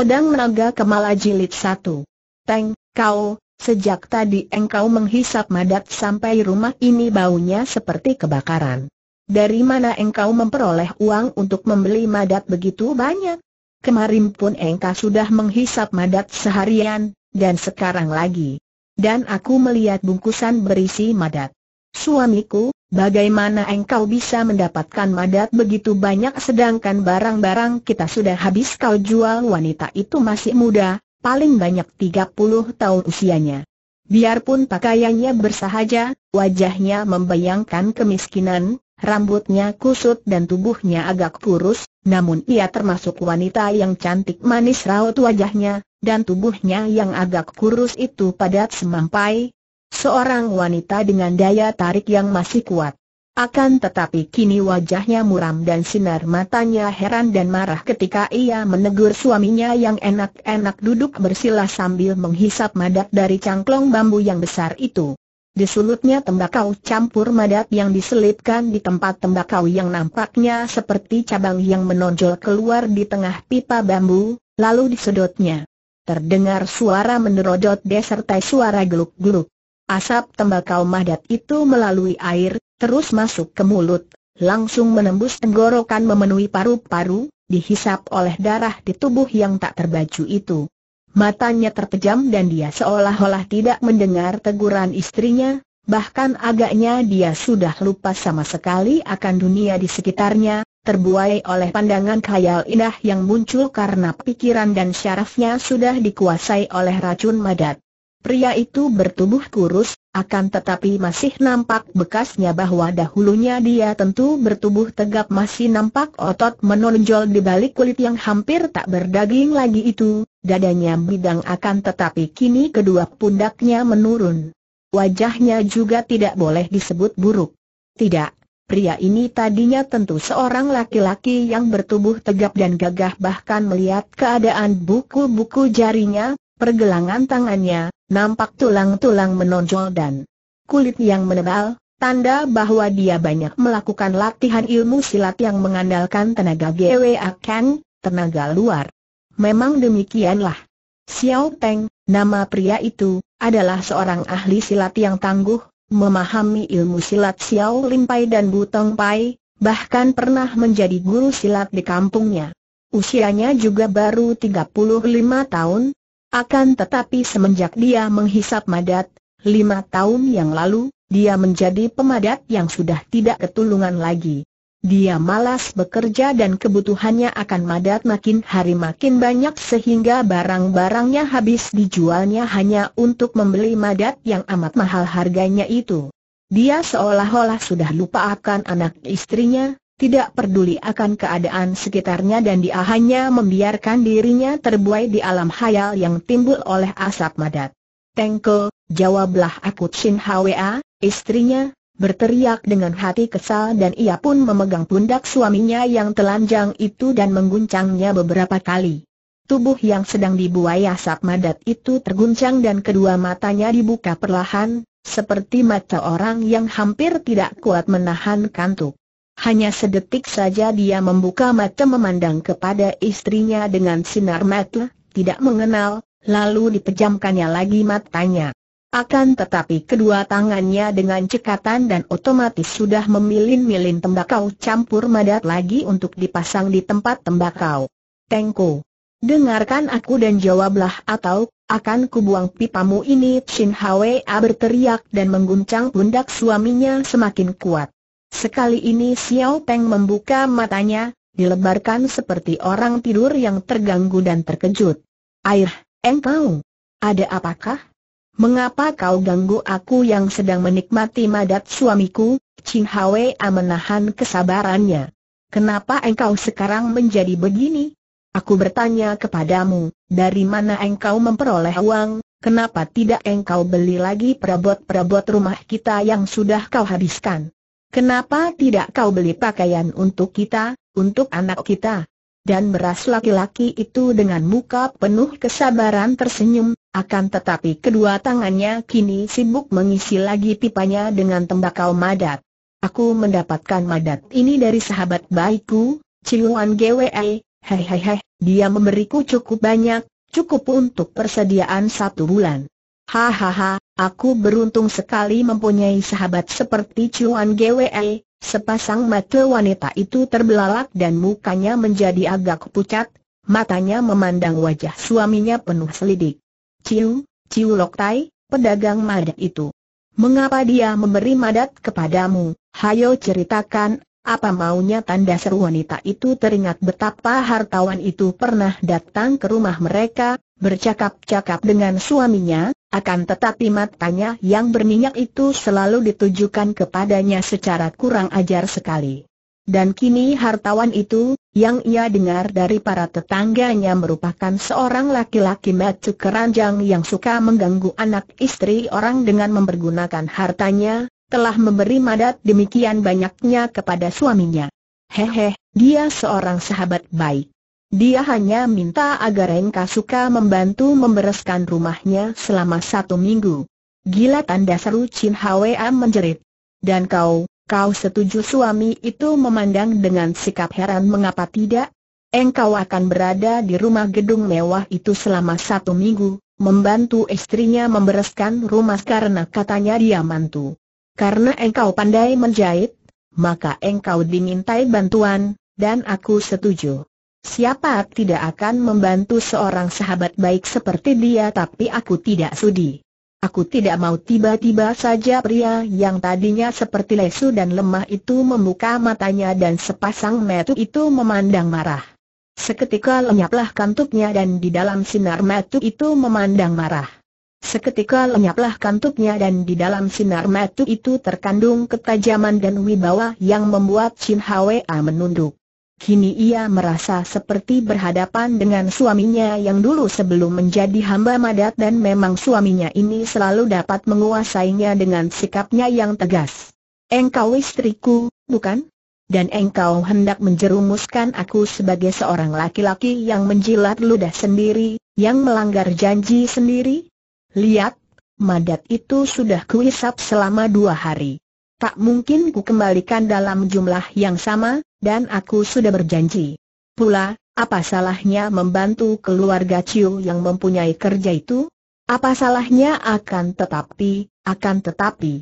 Pedang Naga Kemala Jilid 1 Teng, kau, sejak tadi engkau menghisap madat sampai rumah ini baunya seperti kebakaran. Dari mana engkau memperoleh uang untuk membeli madat begitu banyak? Kemarin pun engkau sudah menghisap madat seharian, dan sekarang lagi. Dan aku melihat bungkusan berisi madat. Suamiku, Bagaimana engkau bisa mendapatkan madat begitu banyak sedangkan barang-barang kita sudah habis kau jual wanita itu masih muda, paling banyak 30 tahun usianya. Biarpun pakaiannya bersahaja, wajahnya membayangkan kemiskinan, rambutnya kusut dan tubuhnya agak kurus, namun ia termasuk wanita yang cantik manis raut wajahnya, dan tubuhnya yang agak kurus itu padat semampai, Seorang wanita dengan daya tarik yang masih kuat. Akan tetapi kini wajahnya muram dan sinar matanya heran dan marah ketika ia menegur suaminya yang enak-enak duduk bersila sambil menghisap madat dari cangklong bambu yang besar itu. Di sulutnya tembakau campur madat yang diselipkan di tempat tembakau yang nampaknya seperti cabang yang menonjol keluar di tengah pipa bambu, lalu disedotnya. Terdengar suara menerodot disertai suara geluk-geluk. Asap tembakau madat itu melalui air, terus masuk ke mulut, langsung menembus tenggorokan memenuhi paru-paru, dihisap oleh darah di tubuh yang tak terbaju itu. Matanya terpejam dan dia seolah-olah tidak mendengar teguran istrinya, bahkan agaknya dia sudah lupa sama sekali akan dunia di sekitarnya, terbuai oleh pandangan khayal indah yang muncul karena pikiran dan syarafnya sudah dikuasai oleh racun madat. Pria itu bertubuh kurus, akan tetapi masih nampak bekasnya bahwa dahulunya dia tentu bertubuh tegap masih nampak otot menonjol di balik kulit yang hampir tak berdaging lagi itu, dadanya bidang akan tetapi kini kedua pundaknya menurun. Wajahnya juga tidak boleh disebut buruk. Tidak, pria ini tadinya tentu seorang laki-laki yang bertubuh tegap dan gagah bahkan melihat keadaan buku-buku jarinya, pergelangan tangannya, Nampak tulang-tulang menonjol dan kulit yang menebal, tanda bahwa dia banyak melakukan latihan ilmu silat yang mengandalkan tenaga GWA akan tenaga luar. Memang demikianlah. Xiao Peng, nama pria itu, adalah seorang ahli silat yang tangguh, memahami ilmu silat Xiao Limpai dan Butong Pai, bahkan pernah menjadi guru silat di kampungnya. Usianya juga baru 35 tahun, akan tetapi semenjak dia menghisap madat, lima tahun yang lalu, dia menjadi pemadat yang sudah tidak ketulungan lagi. Dia malas bekerja dan kebutuhannya akan madat makin hari makin banyak sehingga barang-barangnya habis dijualnya hanya untuk membeli madat yang amat mahal harganya itu. Dia seolah-olah sudah lupa akan anak istrinya, tidak peduli akan keadaan sekitarnya dan dia hanya membiarkan dirinya terbuai di alam hayal yang timbul oleh asap madat. Tengko, jawablah aku Shin Hwa, istrinya, berteriak dengan hati kesal dan ia pun memegang pundak suaminya yang telanjang itu dan mengguncangnya beberapa kali. Tubuh yang sedang dibuai asap madat itu terguncang dan kedua matanya dibuka perlahan, seperti mata orang yang hampir tidak kuat menahan kantuk. Hanya sedetik saja dia membuka mata memandang kepada istrinya dengan sinar mata, tidak mengenal, lalu dipejamkannya lagi matanya. Akan tetapi kedua tangannya dengan cekatan dan otomatis sudah memilin-milin tembakau campur madat lagi untuk dipasang di tempat tembakau. Tengku. Dengarkan aku dan jawablah atau, akan kubuang pipamu ini Shin Hwa berteriak dan mengguncang pundak suaminya semakin kuat. Sekali ini Xiao Peng membuka matanya, dilebarkan seperti orang tidur yang terganggu dan terkejut. Air, engkau, ada apakah? Mengapa kau ganggu aku yang sedang menikmati madat suamiku? Ching Hwe menahan kesabarannya. Kenapa engkau sekarang menjadi begini? Aku bertanya kepadamu, dari mana engkau memperoleh uang, kenapa tidak engkau beli lagi perabot-perabot rumah kita yang sudah kau habiskan? Kenapa tidak kau beli pakaian untuk kita, untuk anak kita? Dan beras laki-laki itu dengan muka penuh kesabaran tersenyum, akan tetapi kedua tangannya kini sibuk mengisi lagi pipanya dengan tembakau madat. Aku mendapatkan madat ini dari sahabat baikku, Ciuan Gwe, hehehe, dia memberiku cukup banyak, cukup untuk persediaan satu bulan. Hahaha, aku beruntung sekali mempunyai sahabat seperti Chuan Gwe, sepasang mata wanita itu terbelalak dan mukanya menjadi agak pucat, matanya memandang wajah suaminya penuh selidik. Ciu, Ciu Lok Tai, pedagang madat itu. Mengapa dia memberi madat kepadamu? Hayo ceritakan, apa maunya tanda seru wanita itu teringat betapa hartawan itu pernah datang ke rumah mereka, bercakap-cakap dengan suaminya, akan tetapi matanya yang berminyak itu selalu ditujukan kepadanya secara kurang ajar sekali. Dan kini hartawan itu, yang ia dengar dari para tetangganya merupakan seorang laki-laki macu keranjang yang suka mengganggu anak istri orang dengan mempergunakan hartanya, telah memberi madat demikian banyaknya kepada suaminya. Hehe, dia seorang sahabat baik. Dia hanya minta agar suka membantu membereskan rumahnya selama satu minggu. Gila tanda seru Chin Hwa menjerit. Dan kau, kau setuju suami itu memandang dengan sikap heran mengapa tidak? Engkau akan berada di rumah gedung mewah itu selama satu minggu, membantu istrinya membereskan rumah karena katanya dia mantu. Karena engkau pandai menjahit, maka engkau dimintai bantuan, dan aku setuju. Siapa tidak akan membantu seorang sahabat baik seperti dia tapi aku tidak sudi. Aku tidak mau tiba-tiba saja pria yang tadinya seperti lesu dan lemah itu membuka matanya dan sepasang metu itu memandang marah. Seketika lenyaplah kantuknya dan di dalam sinar metu itu memandang marah. Seketika lenyaplah kantuknya dan di dalam sinar metu itu terkandung ketajaman dan wibawa yang membuat Chin Hwa menunduk. Kini ia merasa seperti berhadapan dengan suaminya yang dulu sebelum menjadi hamba madat dan memang suaminya ini selalu dapat menguasainya dengan sikapnya yang tegas. Engkau istriku, bukan? Dan engkau hendak menjerumuskan aku sebagai seorang laki-laki yang menjilat ludah sendiri, yang melanggar janji sendiri? Lihat, madat itu sudah kuhisap selama dua hari. Tak mungkin ku kembalikan dalam jumlah yang sama, dan aku sudah berjanji. Pula, apa salahnya membantu keluarga Ciu yang mempunyai kerja itu? Apa salahnya akan tetapi, akan tetapi.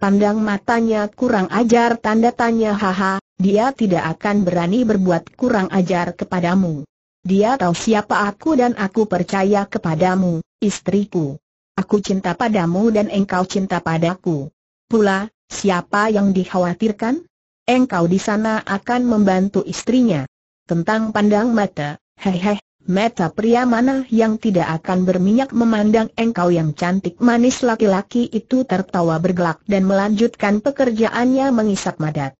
Pandang matanya kurang ajar tanda tanya haha, dia tidak akan berani berbuat kurang ajar kepadamu. Dia tahu siapa aku dan aku percaya kepadamu, istriku. Aku cinta padamu dan engkau cinta padaku. Pula, siapa yang dikhawatirkan? engkau di sana akan membantu istrinya. Tentang pandang mata, hehe, mata pria mana yang tidak akan berminyak memandang engkau yang cantik manis laki-laki itu tertawa bergelak dan melanjutkan pekerjaannya mengisap madat.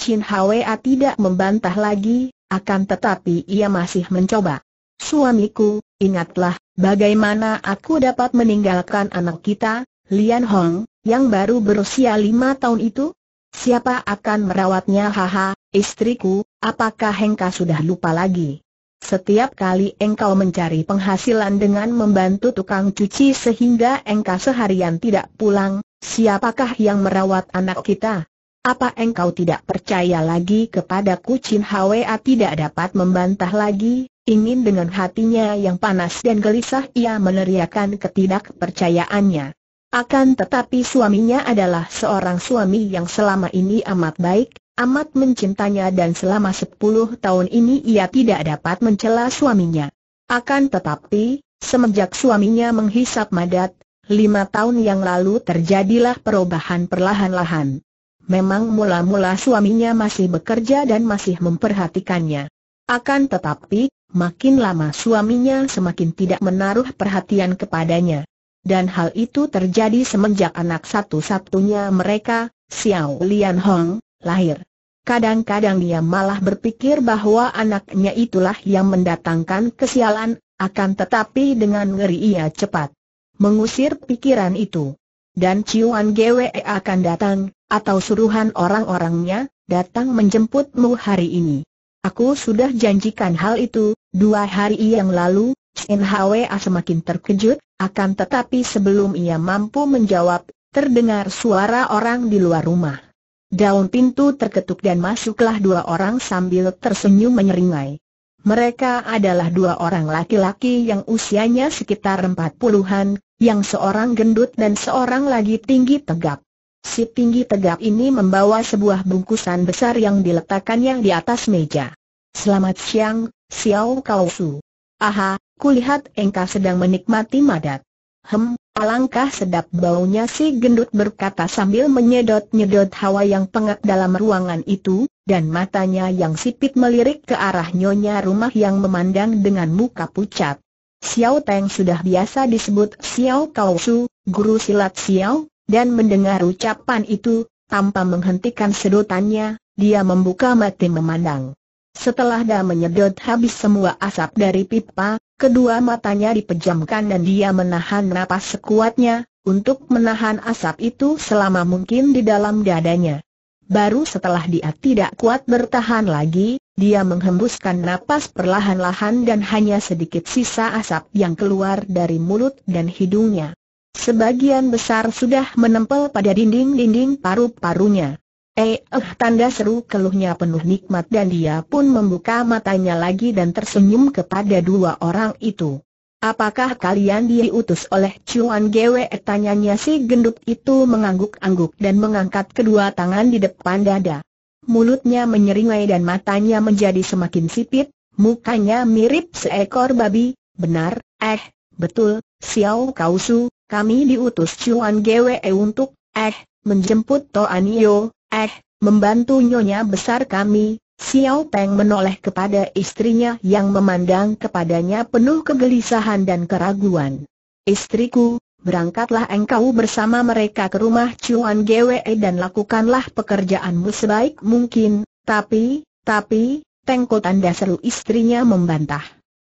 Chin Hwa tidak membantah lagi, akan tetapi ia masih mencoba. Suamiku, ingatlah, bagaimana aku dapat meninggalkan anak kita, Lian Hong, yang baru berusia lima tahun itu? Siapa akan merawatnya haha, istriku, apakah engkau sudah lupa lagi? Setiap kali engkau mencari penghasilan dengan membantu tukang cuci sehingga engkau seharian tidak pulang, siapakah yang merawat anak kita? Apa engkau tidak percaya lagi kepada Kucing Hwa tidak dapat membantah lagi? Ingin dengan hatinya yang panas dan gelisah ia meneriakkan ketidakpercayaannya. Akan tetapi suaminya adalah seorang suami yang selama ini amat baik, amat mencintanya dan selama 10 tahun ini ia tidak dapat mencela suaminya. Akan tetapi, semenjak suaminya menghisap madat, lima tahun yang lalu terjadilah perubahan perlahan-lahan. Memang mula-mula suaminya masih bekerja dan masih memperhatikannya. Akan tetapi, makin lama suaminya semakin tidak menaruh perhatian kepadanya dan hal itu terjadi semenjak anak satu-satunya mereka, Xiao Lian Hong, lahir. Kadang-kadang dia malah berpikir bahwa anaknya itulah yang mendatangkan kesialan, akan tetapi dengan ngeri ia cepat mengusir pikiran itu. Dan Ciuan Gwe akan datang, atau suruhan orang-orangnya, datang menjemputmu hari ini. Aku sudah janjikan hal itu, dua hari yang lalu, Sin Hwa semakin terkejut, akan tetapi sebelum ia mampu menjawab, terdengar suara orang di luar rumah. Daun pintu terketuk dan masuklah dua orang sambil tersenyum menyeringai. Mereka adalah dua orang laki-laki yang usianya sekitar empat puluhan, yang seorang gendut dan seorang lagi tinggi tegap. Si tinggi tegap ini membawa sebuah bungkusan besar yang diletakkannya di atas meja. Selamat siang, Xiao Kausu. Aha, kulihat engkau sedang menikmati madat. Hem, alangkah sedap baunya si gendut berkata sambil menyedot-nyedot hawa yang pengap dalam ruangan itu, dan matanya yang sipit melirik ke arah nyonya rumah yang memandang dengan muka pucat. Xiao Teng sudah biasa disebut Xiao Kao Su, guru silat Xiao, dan mendengar ucapan itu, tanpa menghentikan sedotannya, dia membuka mati memandang. Setelah dia menyedot habis semua asap dari pipa, kedua matanya dipejamkan dan dia menahan napas sekuatnya, untuk menahan asap itu selama mungkin di dalam dadanya. Baru setelah dia tidak kuat bertahan lagi, dia menghembuskan napas perlahan-lahan dan hanya sedikit sisa asap yang keluar dari mulut dan hidungnya. Sebagian besar sudah menempel pada dinding-dinding paru-parunya. Eh, eh, tanda seru keluhnya penuh nikmat dan dia pun membuka matanya lagi dan tersenyum kepada dua orang itu. Apakah kalian diutus oleh Chuan Gwe? Tanyanya si gendut itu mengangguk-angguk dan mengangkat kedua tangan di depan dada. Mulutnya menyeringai dan matanya menjadi semakin sipit, mukanya mirip seekor babi, benar, eh, betul, Xiao Kausu, kami diutus Chuan Gwe untuk, eh, menjemput Toanio, Eh, membantu nyonya besar kami, Xiao Peng menoleh kepada istrinya yang memandang kepadanya penuh kegelisahan dan keraguan. Istriku, berangkatlah engkau bersama mereka ke rumah Chuan Gwe dan lakukanlah pekerjaanmu sebaik mungkin, tapi, tapi, Tengko tanda seru istrinya membantah.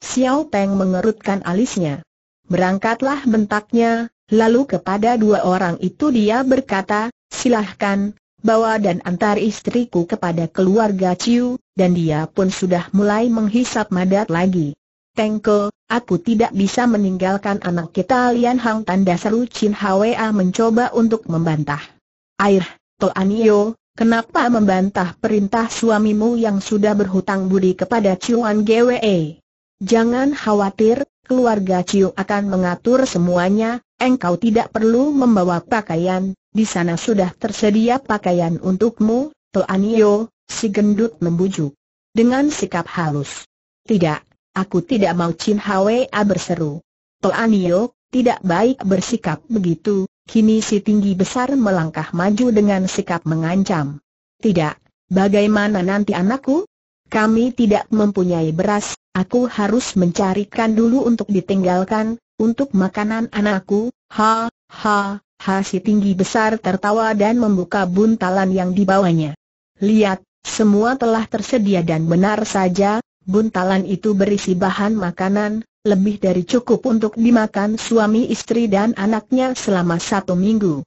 Xiao Peng mengerutkan alisnya. Berangkatlah bentaknya, lalu kepada dua orang itu dia berkata, silahkan, bawa dan antar istriku kepada keluarga Ciu, dan dia pun sudah mulai menghisap madat lagi. Tengko, aku tidak bisa meninggalkan anak kita Lian Hang tanda seru Chin Hwa mencoba untuk membantah. Air, Anio, kenapa membantah perintah suamimu yang sudah berhutang budi kepada Ciuan GWE? Jangan khawatir, keluarga Ciu akan mengatur semuanya, engkau tidak perlu membawa pakaian, di sana sudah tersedia pakaian untukmu, Toanio, si gendut membujuk. Dengan sikap halus. Tidak, aku tidak mau Chin Hwa berseru. Tuan Yeo, tidak baik bersikap begitu, kini si tinggi besar melangkah maju dengan sikap mengancam. Tidak, bagaimana nanti anakku? Kami tidak mempunyai beras, aku harus mencarikan dulu untuk ditinggalkan, untuk makanan anakku, ha, ha, Hasi tinggi besar tertawa dan membuka buntalan yang dibawanya. Lihat, semua telah tersedia dan benar saja, buntalan itu berisi bahan makanan, lebih dari cukup untuk dimakan suami istri dan anaknya selama satu minggu.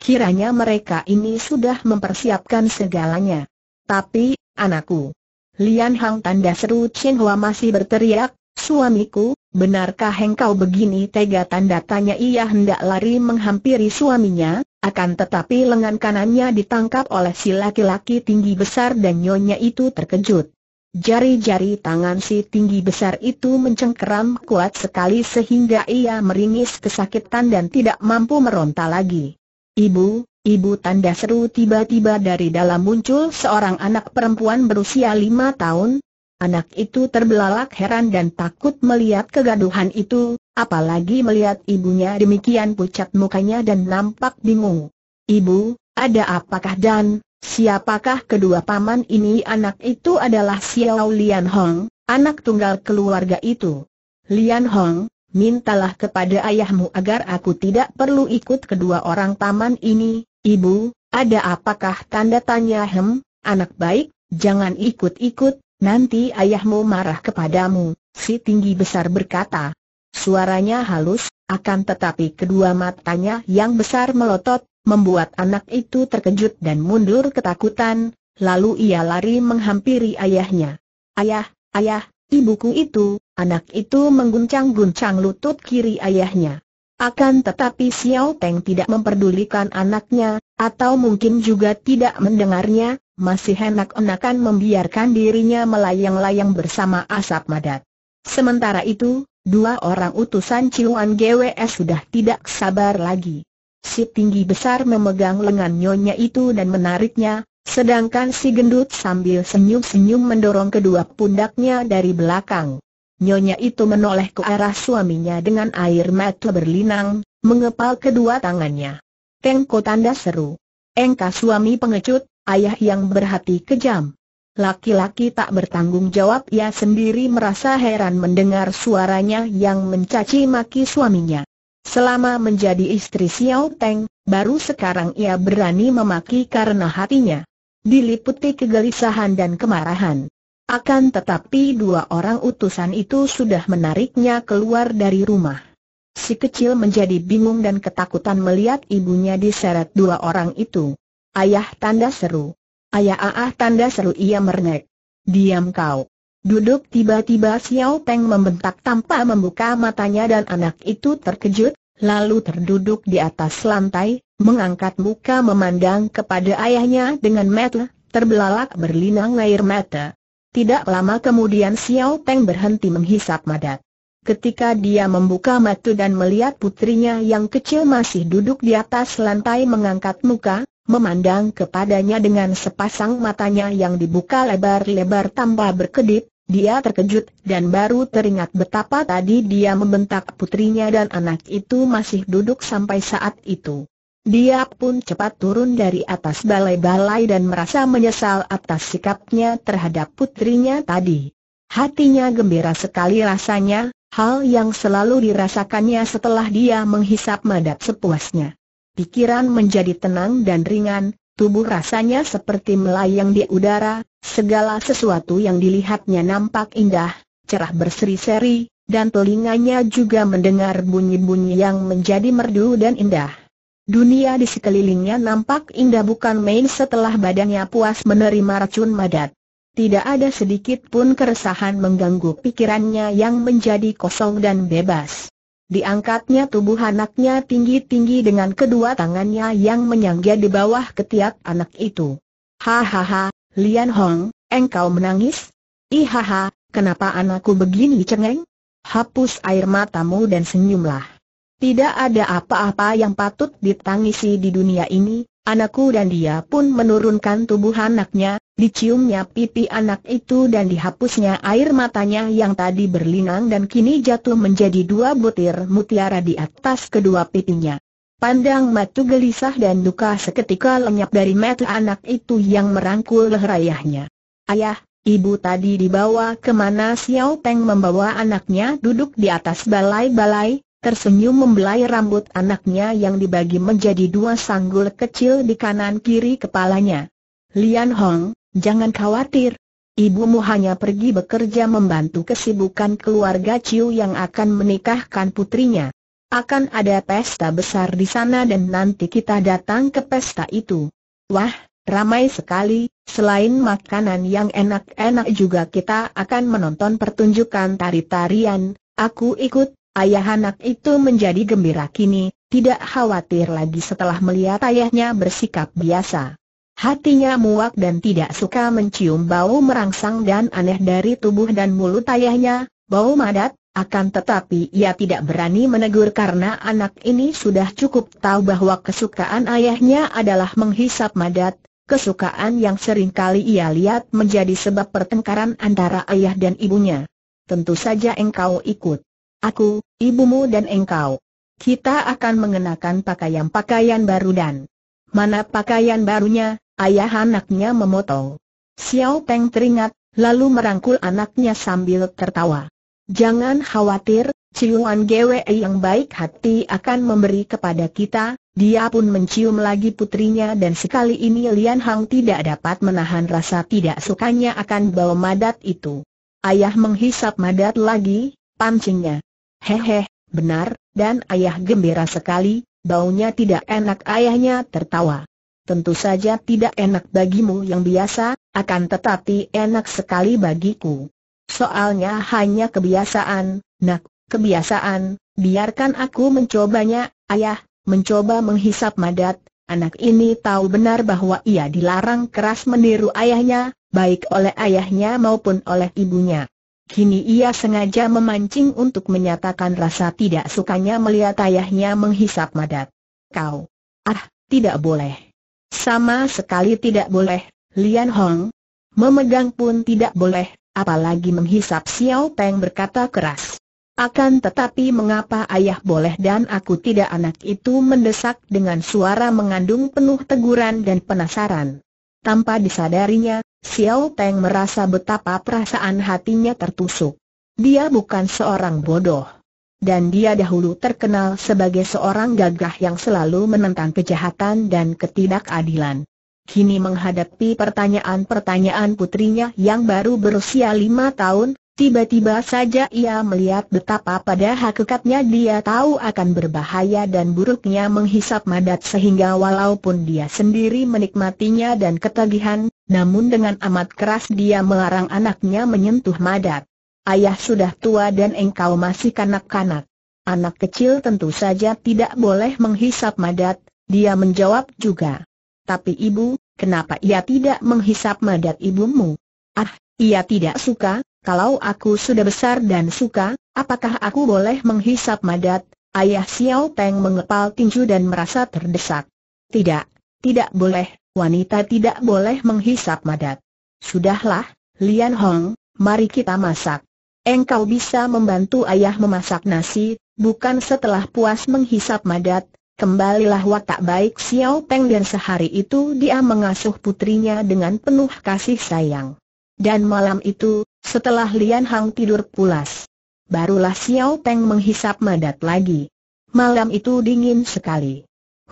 Kiranya mereka ini sudah mempersiapkan segalanya. Tapi, anakku. Lian Hang tanda seru Chen Hua masih berteriak, Suamiku, benarkah engkau begini tega tanda tanya ia hendak lari menghampiri suaminya, akan tetapi lengan kanannya ditangkap oleh si laki-laki tinggi besar dan nyonya itu terkejut. Jari-jari tangan si tinggi besar itu mencengkeram kuat sekali sehingga ia meringis kesakitan dan tidak mampu meronta lagi. Ibu, ibu tanda seru tiba-tiba dari dalam muncul seorang anak perempuan berusia lima tahun, Anak itu terbelalak heran dan takut melihat kegaduhan itu, apalagi melihat ibunya demikian pucat mukanya dan nampak bingung. Ibu, ada apakah dan siapakah kedua paman ini? Anak itu adalah Xiao Lian Hong, anak tunggal keluarga itu. Lian Hong, mintalah kepada ayahmu agar aku tidak perlu ikut kedua orang paman ini. Ibu, ada apakah tanda tanya Hem, anak baik, jangan ikut-ikut, Nanti ayahmu marah kepadamu, si tinggi besar berkata. Suaranya halus, akan tetapi kedua matanya yang besar melotot, membuat anak itu terkejut dan mundur ketakutan, lalu ia lari menghampiri ayahnya. Ayah, ayah, ibuku itu, anak itu mengguncang-guncang lutut kiri ayahnya. Akan tetapi Xiao Peng tidak memperdulikan anaknya, atau mungkin juga tidak mendengarnya, masih enak-enakan membiarkan dirinya melayang-layang bersama asap madat. Sementara itu, dua orang utusan Ciluan GWS sudah tidak sabar lagi. Si tinggi besar memegang lengan nyonya itu dan menariknya, sedangkan si gendut sambil senyum-senyum mendorong kedua pundaknya dari belakang. Nyonya itu menoleh ke arah suaminya dengan air mata berlinang, mengepal kedua tangannya. Tengko tanda seru. Engka suami pengecut, ayah yang berhati kejam. Laki-laki tak bertanggung jawab ia sendiri merasa heran mendengar suaranya yang mencaci maki suaminya. Selama menjadi istri Xiao Teng, baru sekarang ia berani memaki karena hatinya diliputi kegelisahan dan kemarahan. Akan tetapi dua orang utusan itu sudah menariknya keluar dari rumah. Si kecil menjadi bingung dan ketakutan melihat ibunya diseret dua orang itu. Ayah tanda seru. Ayah aah tanda seru ia merengek. Diam kau. Duduk tiba-tiba Xiao Peng membentak tanpa membuka matanya dan anak itu terkejut, lalu terduduk di atas lantai, mengangkat muka memandang kepada ayahnya dengan mata terbelalak berlinang air mata. Tidak lama kemudian Xiao Peng berhenti menghisap madat. Ketika dia membuka mata dan melihat putrinya yang kecil masih duduk di atas lantai mengangkat muka, memandang kepadanya dengan sepasang matanya yang dibuka lebar-lebar tanpa berkedip, dia terkejut dan baru teringat betapa tadi dia membentak putrinya dan anak itu masih duduk sampai saat itu. Dia pun cepat turun dari atas balai-balai dan merasa menyesal atas sikapnya terhadap putrinya tadi. Hatinya gembira sekali rasanya, hal yang selalu dirasakannya setelah dia menghisap madat sepuasnya. Pikiran menjadi tenang dan ringan, tubuh rasanya seperti melayang di udara, segala sesuatu yang dilihatnya nampak indah, cerah berseri-seri, dan telinganya juga mendengar bunyi-bunyi yang menjadi merdu dan indah. Dunia di sekelilingnya nampak indah bukan main setelah badannya puas menerima racun madat. Tidak ada sedikit pun keresahan mengganggu pikirannya yang menjadi kosong dan bebas. Diangkatnya tubuh anaknya tinggi-tinggi dengan kedua tangannya yang menyangga di bawah ketiak anak itu. Hahaha, Lian Hong, engkau menangis? Ihaha, kenapa anakku begini cengeng? Hapus air matamu dan senyumlah. Tidak ada apa-apa yang patut ditangisi di dunia ini, anakku dan dia pun menurunkan tubuh anaknya, diciumnya pipi anak itu dan dihapusnya air matanya yang tadi berlinang dan kini jatuh menjadi dua butir mutiara di atas kedua pipinya. Pandang matu gelisah dan duka seketika lenyap dari mata anak itu yang merangkul leher ayahnya. Ayah, Ibu tadi dibawa kemana Xiao Peng membawa anaknya duduk di atas balai-balai, tersenyum membelai rambut anaknya yang dibagi menjadi dua sanggul kecil di kanan kiri kepalanya. Lian Hong, jangan khawatir. Ibumu hanya pergi bekerja membantu kesibukan keluarga Ciu yang akan menikahkan putrinya. Akan ada pesta besar di sana dan nanti kita datang ke pesta itu. Wah, ramai sekali, selain makanan yang enak-enak juga kita akan menonton pertunjukan tari-tarian, aku ikut, Ayah anak itu menjadi gembira kini, tidak khawatir lagi setelah melihat ayahnya bersikap biasa. Hatinya muak dan tidak suka mencium bau merangsang dan aneh dari tubuh dan mulut ayahnya, bau madat, akan tetapi ia tidak berani menegur karena anak ini sudah cukup tahu bahwa kesukaan ayahnya adalah menghisap madat, kesukaan yang seringkali ia lihat menjadi sebab pertengkaran antara ayah dan ibunya. Tentu saja engkau ikut aku, ibumu dan engkau. Kita akan mengenakan pakaian-pakaian baru dan mana pakaian barunya, ayah anaknya memotong. Xiao Peng teringat, lalu merangkul anaknya sambil tertawa. Jangan khawatir, ciuman GWE yang baik hati akan memberi kepada kita, dia pun mencium lagi putrinya dan sekali ini Lian Hang tidak dapat menahan rasa tidak sukanya akan bau madat itu. Ayah menghisap madat lagi, pancingnya. Hehe, benar, dan ayah gembira sekali, baunya tidak enak ayahnya tertawa. Tentu saja tidak enak bagimu yang biasa, akan tetapi enak sekali bagiku. Soalnya hanya kebiasaan, nak, kebiasaan, biarkan aku mencobanya, ayah, mencoba menghisap madat, anak ini tahu benar bahwa ia dilarang keras meniru ayahnya, baik oleh ayahnya maupun oleh ibunya. Kini ia sengaja memancing untuk menyatakan rasa tidak sukanya melihat ayahnya menghisap madat. Kau! Ah, tidak boleh. Sama sekali tidak boleh, Lian Hong. Memegang pun tidak boleh, apalagi menghisap Xiao Peng berkata keras. Akan tetapi mengapa ayah boleh dan aku tidak anak itu mendesak dengan suara mengandung penuh teguran dan penasaran. Tanpa disadarinya, Xiao Teng merasa betapa perasaan hatinya tertusuk. Dia bukan seorang bodoh. Dan dia dahulu terkenal sebagai seorang gagah yang selalu menentang kejahatan dan ketidakadilan. Kini menghadapi pertanyaan-pertanyaan putrinya yang baru berusia lima tahun, Tiba-tiba saja ia melihat betapa pada hakikatnya dia tahu akan berbahaya dan buruknya menghisap madat sehingga walaupun dia sendiri menikmatinya dan ketagihan, namun dengan amat keras dia melarang anaknya menyentuh madat. Ayah sudah tua dan engkau masih kanak-kanak. Anak kecil tentu saja tidak boleh menghisap madat, dia menjawab juga. Tapi ibu, kenapa ia tidak menghisap madat ibumu? Ah, ia tidak suka, kalau aku sudah besar dan suka, apakah aku boleh menghisap madat? Ayah Xiao Peng mengepal tinju dan merasa terdesak. Tidak, tidak boleh, wanita tidak boleh menghisap madat. Sudahlah, Lian Hong, mari kita masak. Engkau bisa membantu ayah memasak nasi, bukan setelah puas menghisap madat, Kembalilah watak baik Xiao Peng dan sehari itu dia mengasuh putrinya dengan penuh kasih sayang. Dan malam itu, setelah Lian Hang tidur pulas, barulah Xiao Peng menghisap madat lagi. Malam itu dingin sekali.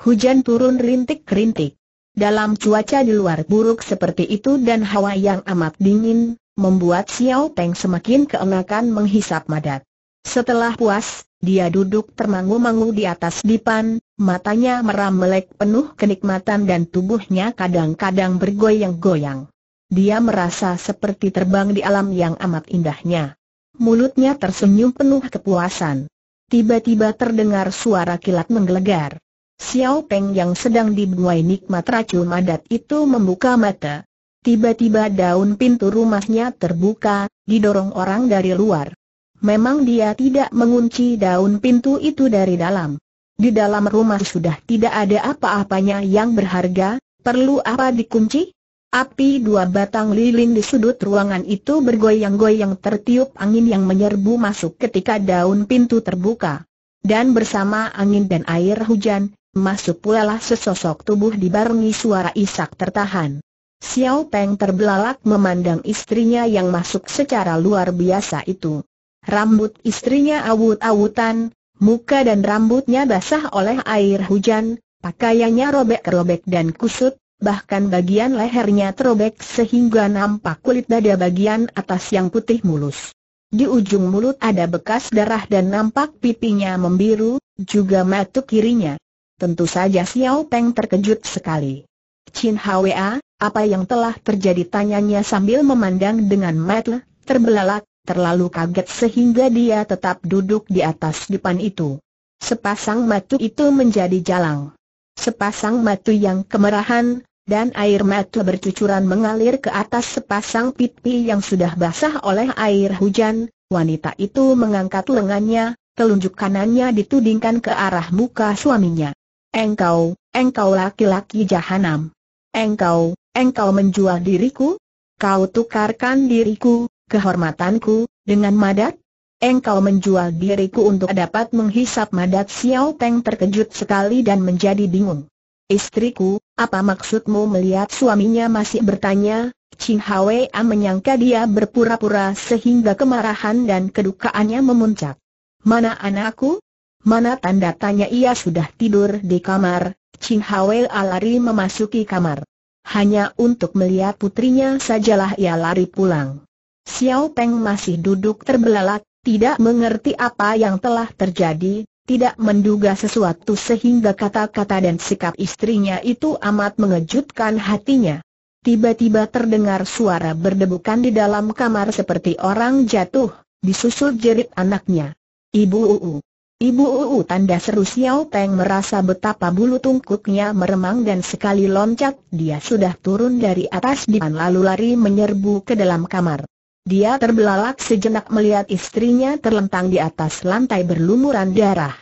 Hujan turun rintik-rintik. Dalam cuaca di luar buruk seperti itu dan hawa yang amat dingin, membuat Xiao Peng semakin keenakan menghisap madat. Setelah puas, dia duduk termangu-mangu di atas dipan, matanya meram melek penuh kenikmatan dan tubuhnya kadang-kadang bergoyang-goyang. Dia merasa seperti terbang di alam yang amat indahnya. Mulutnya tersenyum penuh kepuasan. Tiba-tiba terdengar suara kilat menggelegar. Xiao Peng yang sedang dibuai nikmat racun madat itu membuka mata. Tiba-tiba daun pintu rumahnya terbuka, didorong orang dari luar. Memang dia tidak mengunci daun pintu itu dari dalam. Di dalam rumah sudah tidak ada apa-apanya yang berharga, perlu apa dikunci? Api dua batang lilin di sudut ruangan itu bergoyang-goyang tertiup angin yang menyerbu masuk ketika daun pintu terbuka. Dan bersama angin dan air hujan, masuk pula lah sesosok tubuh dibarengi suara isak tertahan. Xiao Peng terbelalak memandang istrinya yang masuk secara luar biasa itu. Rambut istrinya awut-awutan, muka dan rambutnya basah oleh air hujan, pakaiannya robek-robek dan kusut, bahkan bagian lehernya terobek sehingga nampak kulit dada bagian atas yang putih mulus. Di ujung mulut ada bekas darah dan nampak pipinya membiru, juga mata kirinya. Tentu saja Xiao Peng terkejut sekali. Chin Hwa, apa yang telah terjadi tanyanya sambil memandang dengan mata terbelalak, terlalu kaget sehingga dia tetap duduk di atas depan itu. Sepasang mata itu menjadi jalang. Sepasang mata yang kemerahan, dan air mata bercucuran mengalir ke atas sepasang pipi yang sudah basah oleh air hujan, wanita itu mengangkat lengannya, telunjuk kanannya ditudingkan ke arah muka suaminya. Engkau, engkau laki-laki jahanam. Engkau, engkau menjual diriku? Kau tukarkan diriku, kehormatanku, dengan madat? Engkau menjual diriku untuk dapat menghisap madat Xiao Teng terkejut sekali dan menjadi bingung. Istriku, apa maksudmu melihat suaminya masih bertanya? Chin A menyangka dia berpura-pura sehingga kemarahan dan kedukaannya memuncak. Mana anakku? Mana tanda tanya ia sudah tidur di kamar? Chin A lari memasuki kamar. Hanya untuk melihat putrinya sajalah ia lari pulang. Xiao Peng masih duduk terbelalak, tidak mengerti apa yang telah terjadi, tidak menduga sesuatu sehingga kata-kata dan sikap istrinya itu amat mengejutkan hatinya. Tiba-tiba terdengar suara berdebukan di dalam kamar seperti orang jatuh, disusul jerit anaknya. Ibu Uu. Ibu Uu tanda seru Xiao Peng merasa betapa bulu tungkuknya meremang dan sekali loncat dia sudah turun dari atas dipan lalu lari menyerbu ke dalam kamar. Dia terbelalak sejenak melihat istrinya terlentang di atas lantai berlumuran darah.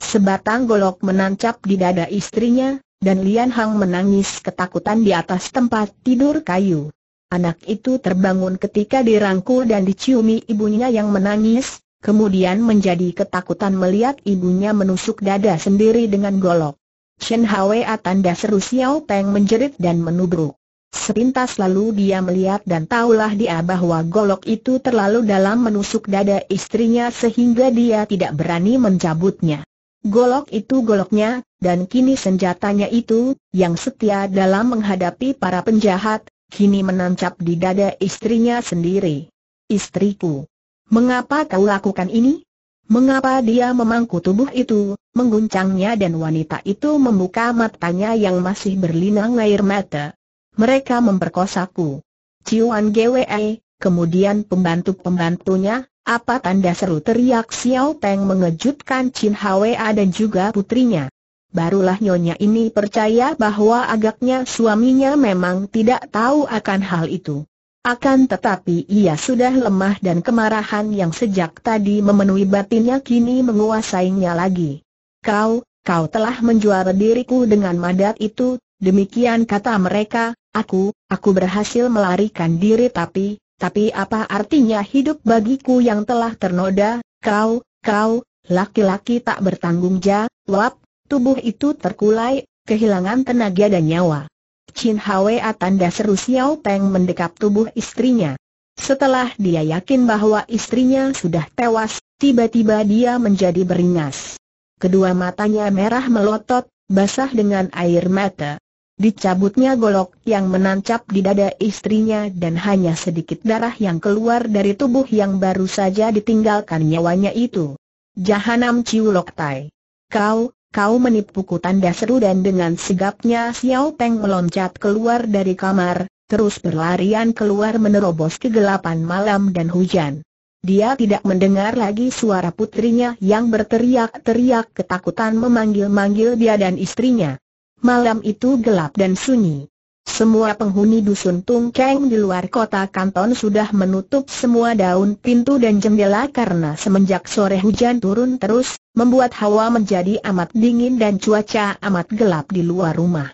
Sebatang golok menancap di dada istrinya, dan Lian Hang menangis ketakutan di atas tempat tidur kayu. Anak itu terbangun ketika dirangkul dan diciumi ibunya yang menangis, kemudian menjadi ketakutan melihat ibunya menusuk dada sendiri dengan golok. Shen Hwa tanda seru Xiao Peng menjerit dan menubruk. Sepintas lalu dia melihat dan tahulah dia bahwa golok itu terlalu dalam menusuk dada istrinya sehingga dia tidak berani mencabutnya. Golok itu goloknya, dan kini senjatanya itu, yang setia dalam menghadapi para penjahat, kini menancap di dada istrinya sendiri. Istriku, mengapa kau lakukan ini? Mengapa dia memangku tubuh itu, mengguncangnya dan wanita itu membuka matanya yang masih berlinang air mata mereka memperkosaku. Ciuan GWE, kemudian pembantu-pembantunya, apa tanda seru teriak Xiao Peng mengejutkan Chin Hwa dan juga putrinya. Barulah nyonya ini percaya bahwa agaknya suaminya memang tidak tahu akan hal itu. Akan tetapi ia sudah lemah dan kemarahan yang sejak tadi memenuhi batinnya kini menguasainya lagi. Kau, kau telah menjual diriku dengan madat itu, demikian kata mereka, Aku, aku berhasil melarikan diri tapi, tapi apa artinya hidup bagiku yang telah ternoda, kau, kau, laki-laki tak bertanggung jawab, tubuh itu terkulai, kehilangan tenaga dan nyawa. Chin Hwa atanda seru Xiao Peng mendekap tubuh istrinya. Setelah dia yakin bahwa istrinya sudah tewas, tiba-tiba dia menjadi beringas. Kedua matanya merah melotot, basah dengan air mata. Dicabutnya golok yang menancap di dada istrinya dan hanya sedikit darah yang keluar dari tubuh yang baru saja ditinggalkan nyawanya itu. Jahanam lok Tai. Kau, kau menipuku tanda seru dan dengan sigapnya Xiao Peng meloncat keluar dari kamar, terus berlarian keluar menerobos kegelapan malam dan hujan. Dia tidak mendengar lagi suara putrinya yang berteriak-teriak ketakutan memanggil-manggil dia dan istrinya. Malam itu gelap dan sunyi. Semua penghuni dusun Tungkeng di luar kota Kanton sudah menutup semua daun pintu dan jendela karena semenjak sore hujan turun terus, membuat hawa menjadi amat dingin dan cuaca amat gelap di luar rumah.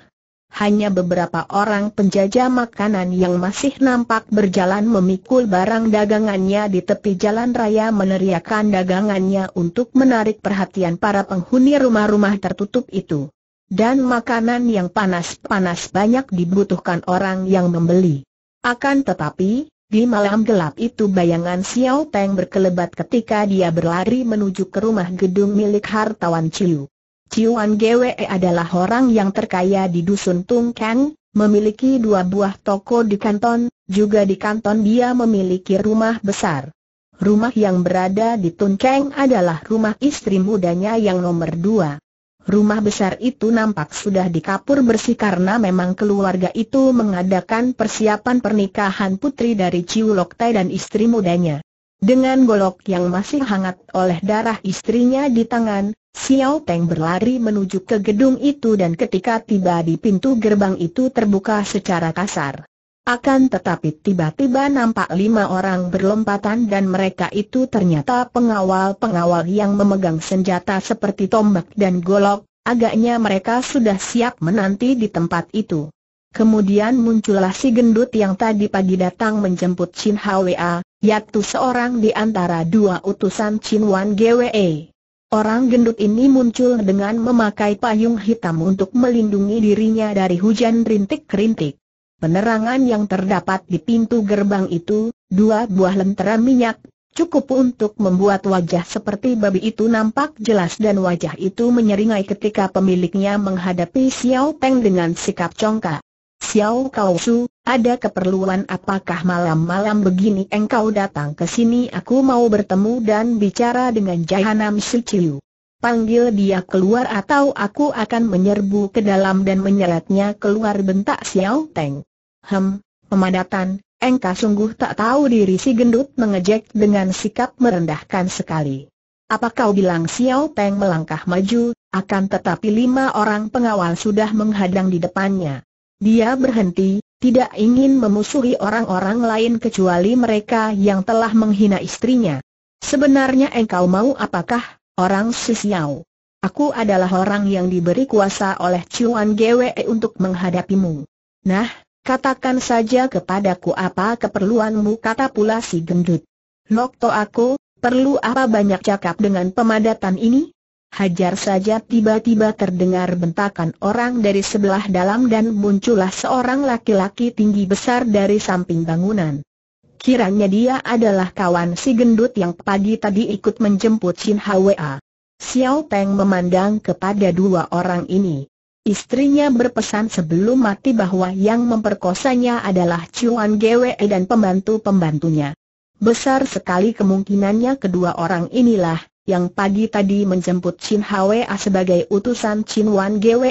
Hanya beberapa orang penjajah makanan yang masih nampak berjalan memikul barang dagangannya di tepi jalan raya meneriakan dagangannya untuk menarik perhatian para penghuni rumah-rumah tertutup itu. Dan makanan yang panas-panas banyak dibutuhkan orang yang membeli. Akan tetapi, di malam gelap itu bayangan Xiao Teng berkelebat ketika dia berlari menuju ke rumah gedung milik hartawan Chiu. Ciuan GWE adalah orang yang terkaya di dusun Tung Kang, memiliki dua buah toko di kanton, juga di kanton dia memiliki rumah besar. Rumah yang berada di Tung Kang adalah rumah istri mudanya yang nomor dua. Rumah besar itu nampak sudah dikapur bersih karena memang keluarga itu mengadakan persiapan pernikahan putri dari Ciu Lok Tai dan istri mudanya. Dengan golok yang masih hangat oleh darah istrinya di tangan, Xiao Peng berlari menuju ke gedung itu dan ketika tiba di pintu gerbang itu terbuka secara kasar. Akan tetapi tiba-tiba nampak lima orang berlompatan dan mereka itu ternyata pengawal-pengawal yang memegang senjata seperti tombak dan golok, agaknya mereka sudah siap menanti di tempat itu. Kemudian muncullah si gendut yang tadi pagi datang menjemput Chin Hwa, yaitu seorang di antara dua utusan Chin Wan Gwe. Orang gendut ini muncul dengan memakai payung hitam untuk melindungi dirinya dari hujan rintik-rintik. Penerangan yang terdapat di pintu gerbang itu, dua buah lentera minyak, cukup untuk membuat wajah seperti babi itu nampak jelas dan wajah itu menyeringai ketika pemiliknya menghadapi Xiao Peng dengan sikap congkak. Xiao Kau Su, ada keperluan apakah malam-malam begini engkau datang ke sini aku mau bertemu dan bicara dengan Jahanam Siciu. Panggil dia keluar atau aku akan menyerbu ke dalam dan menyeretnya keluar bentak Xiao Teng. Hem, pemadatan, engkau sungguh tak tahu diri si gendut mengejek dengan sikap merendahkan sekali. Apa kau bilang Xiao Teng melangkah maju, akan tetapi lima orang pengawal sudah menghadang di depannya. Dia berhenti, tidak ingin memusuhi orang-orang lain kecuali mereka yang telah menghina istrinya. Sebenarnya engkau mau apakah? Orang Sisiau. Aku adalah orang yang diberi kuasa oleh Cuan Gwe untuk menghadapimu. Nah, katakan saja kepadaku apa keperluanmu kata pula si gendut. Lokto aku, perlu apa banyak cakap dengan pemadatan ini? Hajar saja tiba-tiba terdengar bentakan orang dari sebelah dalam dan muncullah seorang laki-laki tinggi besar dari samping bangunan. Kiranya dia adalah kawan si gendut yang pagi tadi ikut menjemput Chin Hwa. Xiao Peng memandang kepada dua orang ini. Istrinya berpesan sebelum mati bahwa yang memperkosanya adalah Chuan Gwe dan pembantu-pembantunya. Besar sekali kemungkinannya kedua orang inilah yang pagi tadi menjemput Chin Hwa sebagai utusan Chin Wan Gwe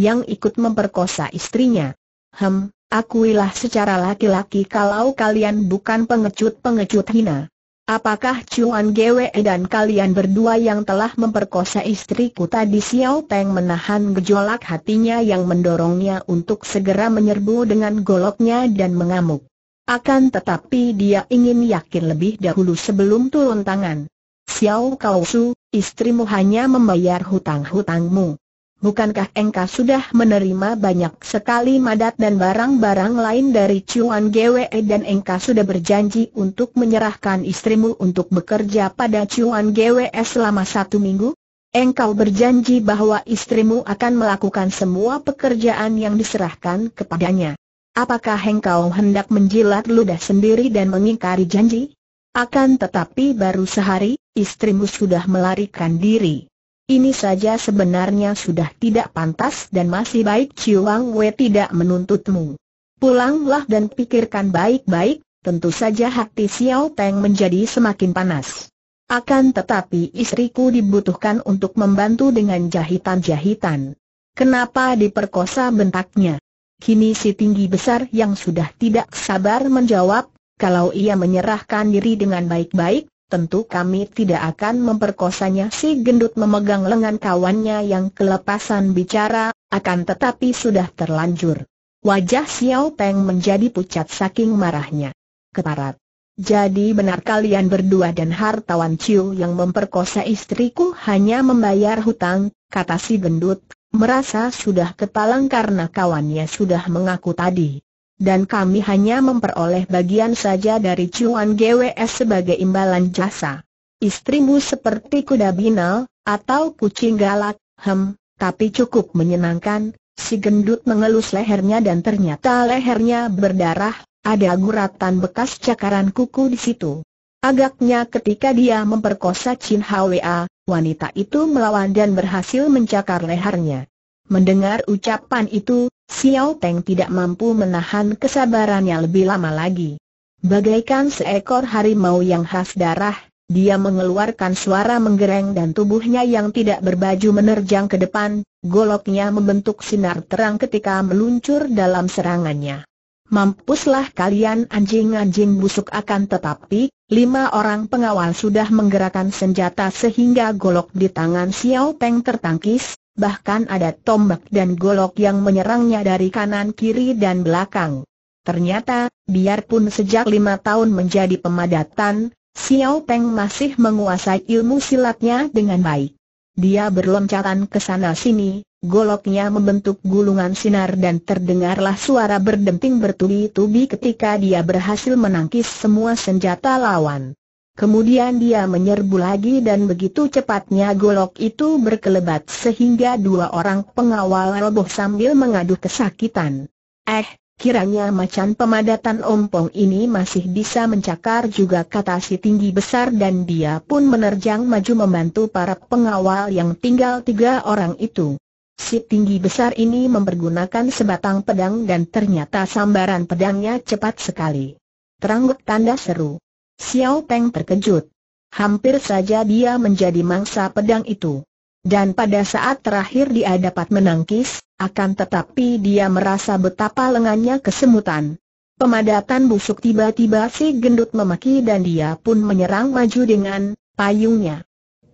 yang ikut memperkosa istrinya. Hem, Akuilah secara laki-laki kalau kalian bukan pengecut-pengecut hina. Apakah Cuan Gwe dan kalian berdua yang telah memperkosa istriku tadi Xiao Peng menahan gejolak hatinya yang mendorongnya untuk segera menyerbu dengan goloknya dan mengamuk. Akan tetapi dia ingin yakin lebih dahulu sebelum turun tangan. Xiao Kau Su, istrimu hanya membayar hutang-hutangmu. Bukankah engkau sudah menerima banyak sekali madat dan barang-barang lain dari Cuan GWE dan engkau sudah berjanji untuk menyerahkan istrimu untuk bekerja pada Cuan GWE selama satu minggu? Engkau berjanji bahwa istrimu akan melakukan semua pekerjaan yang diserahkan kepadanya. Apakah engkau hendak menjilat ludah sendiri dan mengingkari janji? Akan tetapi baru sehari, istrimu sudah melarikan diri. Ini saja sebenarnya sudah tidak pantas dan masih baik Ciuang, Wei tidak menuntutmu. Pulanglah dan pikirkan baik-baik, tentu saja hati Xiao Teng menjadi semakin panas. Akan tetapi istriku dibutuhkan untuk membantu dengan jahitan-jahitan. Kenapa diperkosa bentaknya? Kini si tinggi besar yang sudah tidak sabar menjawab, kalau ia menyerahkan diri dengan baik-baik, tentu kami tidak akan memperkosanya si gendut memegang lengan kawannya yang kelepasan bicara, akan tetapi sudah terlanjur. Wajah Xiao Peng menjadi pucat saking marahnya. Keparat. Jadi benar kalian berdua dan hartawan Ciu yang memperkosa istriku hanya membayar hutang, kata si gendut, merasa sudah kepalang karena kawannya sudah mengaku tadi dan kami hanya memperoleh bagian saja dari cuan GWS sebagai imbalan jasa. Istrimu seperti kuda binal, atau kucing galak, hem, tapi cukup menyenangkan, si gendut mengelus lehernya dan ternyata lehernya berdarah, ada guratan bekas cakaran kuku di situ. Agaknya ketika dia memperkosa Chin Hwa, wanita itu melawan dan berhasil mencakar lehernya. Mendengar ucapan itu, Xiao Peng tidak mampu menahan kesabarannya lebih lama lagi. Bagaikan seekor harimau yang khas darah, dia mengeluarkan suara menggereng dan tubuhnya yang tidak berbaju menerjang ke depan, goloknya membentuk sinar terang ketika meluncur dalam serangannya. Mampuslah kalian anjing-anjing busuk akan tetapi, lima orang pengawal sudah menggerakkan senjata sehingga golok di tangan Xiao Peng tertangkis, bahkan ada tombak dan golok yang menyerangnya dari kanan kiri dan belakang. Ternyata, biarpun sejak lima tahun menjadi pemadatan, Xiao Peng masih menguasai ilmu silatnya dengan baik. Dia berloncatan ke sana sini, goloknya membentuk gulungan sinar dan terdengarlah suara berdenting bertubi-tubi ketika dia berhasil menangkis semua senjata lawan. Kemudian dia menyerbu lagi dan begitu cepatnya golok itu berkelebat sehingga dua orang pengawal roboh sambil mengadu kesakitan. Eh, kiranya macan pemadatan ompong ini masih bisa mencakar juga kata si tinggi besar dan dia pun menerjang maju membantu para pengawal yang tinggal tiga orang itu. Si tinggi besar ini mempergunakan sebatang pedang dan ternyata sambaran pedangnya cepat sekali. Terangguk tanda seru. Xiao Peng terkejut. Hampir saja dia menjadi mangsa pedang itu. Dan pada saat terakhir dia dapat menangkis, akan tetapi dia merasa betapa lengannya kesemutan. Pemadatan busuk tiba-tiba si gendut memaki dan dia pun menyerang maju dengan payungnya.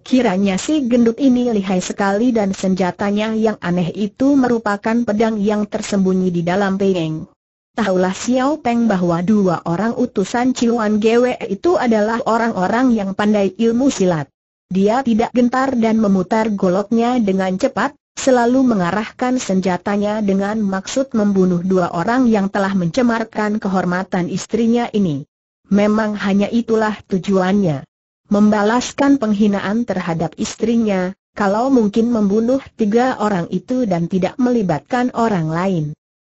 Kiranya si gendut ini lihai sekali dan senjatanya yang aneh itu merupakan pedang yang tersembunyi di dalam pengeng. Tahulah Xiao Peng bahwa dua orang utusan Ciwan Gwe itu adalah orang-orang yang pandai ilmu silat. Dia tidak gentar dan memutar goloknya dengan cepat, selalu mengarahkan senjatanya dengan maksud membunuh dua orang yang telah mencemarkan kehormatan istrinya ini. Memang hanya itulah tujuannya. Membalaskan penghinaan terhadap istrinya, kalau mungkin membunuh tiga orang itu dan tidak melibatkan orang lain.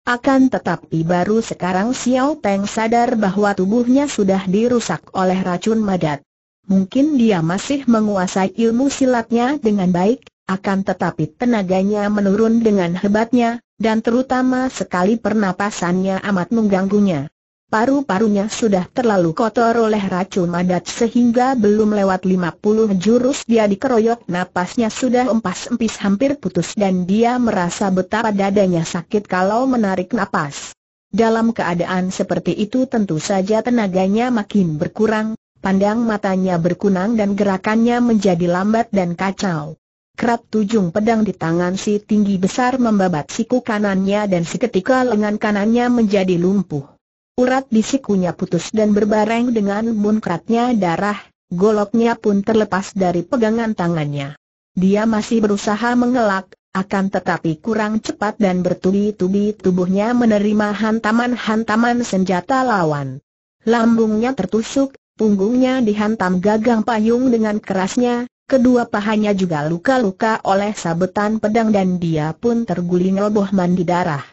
Akan tetapi baru sekarang Xiao Peng sadar bahwa tubuhnya sudah dirusak oleh racun madat. Mungkin dia masih menguasai ilmu silatnya dengan baik, akan tetapi tenaganya menurun dengan hebatnya, dan terutama sekali pernapasannya amat mengganggunya. Paru-parunya sudah terlalu kotor oleh racun madat sehingga belum lewat 50 jurus dia dikeroyok napasnya sudah empas-empis hampir putus dan dia merasa betapa dadanya sakit kalau menarik napas. Dalam keadaan seperti itu tentu saja tenaganya makin berkurang, pandang matanya berkunang dan gerakannya menjadi lambat dan kacau. Kerap tujung pedang di tangan si tinggi besar membabat siku kanannya dan seketika lengan kanannya menjadi lumpuh. Urat di sikunya putus dan berbareng dengan munkratnya darah, goloknya pun terlepas dari pegangan tangannya. Dia masih berusaha mengelak, akan tetapi kurang cepat dan bertubi-tubi tubuhnya menerima hantaman-hantaman senjata lawan. Lambungnya tertusuk, punggungnya dihantam gagang payung dengan kerasnya, kedua pahanya juga luka-luka oleh sabetan pedang dan dia pun terguling roboh mandi darah.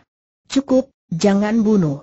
Cukup, jangan bunuh.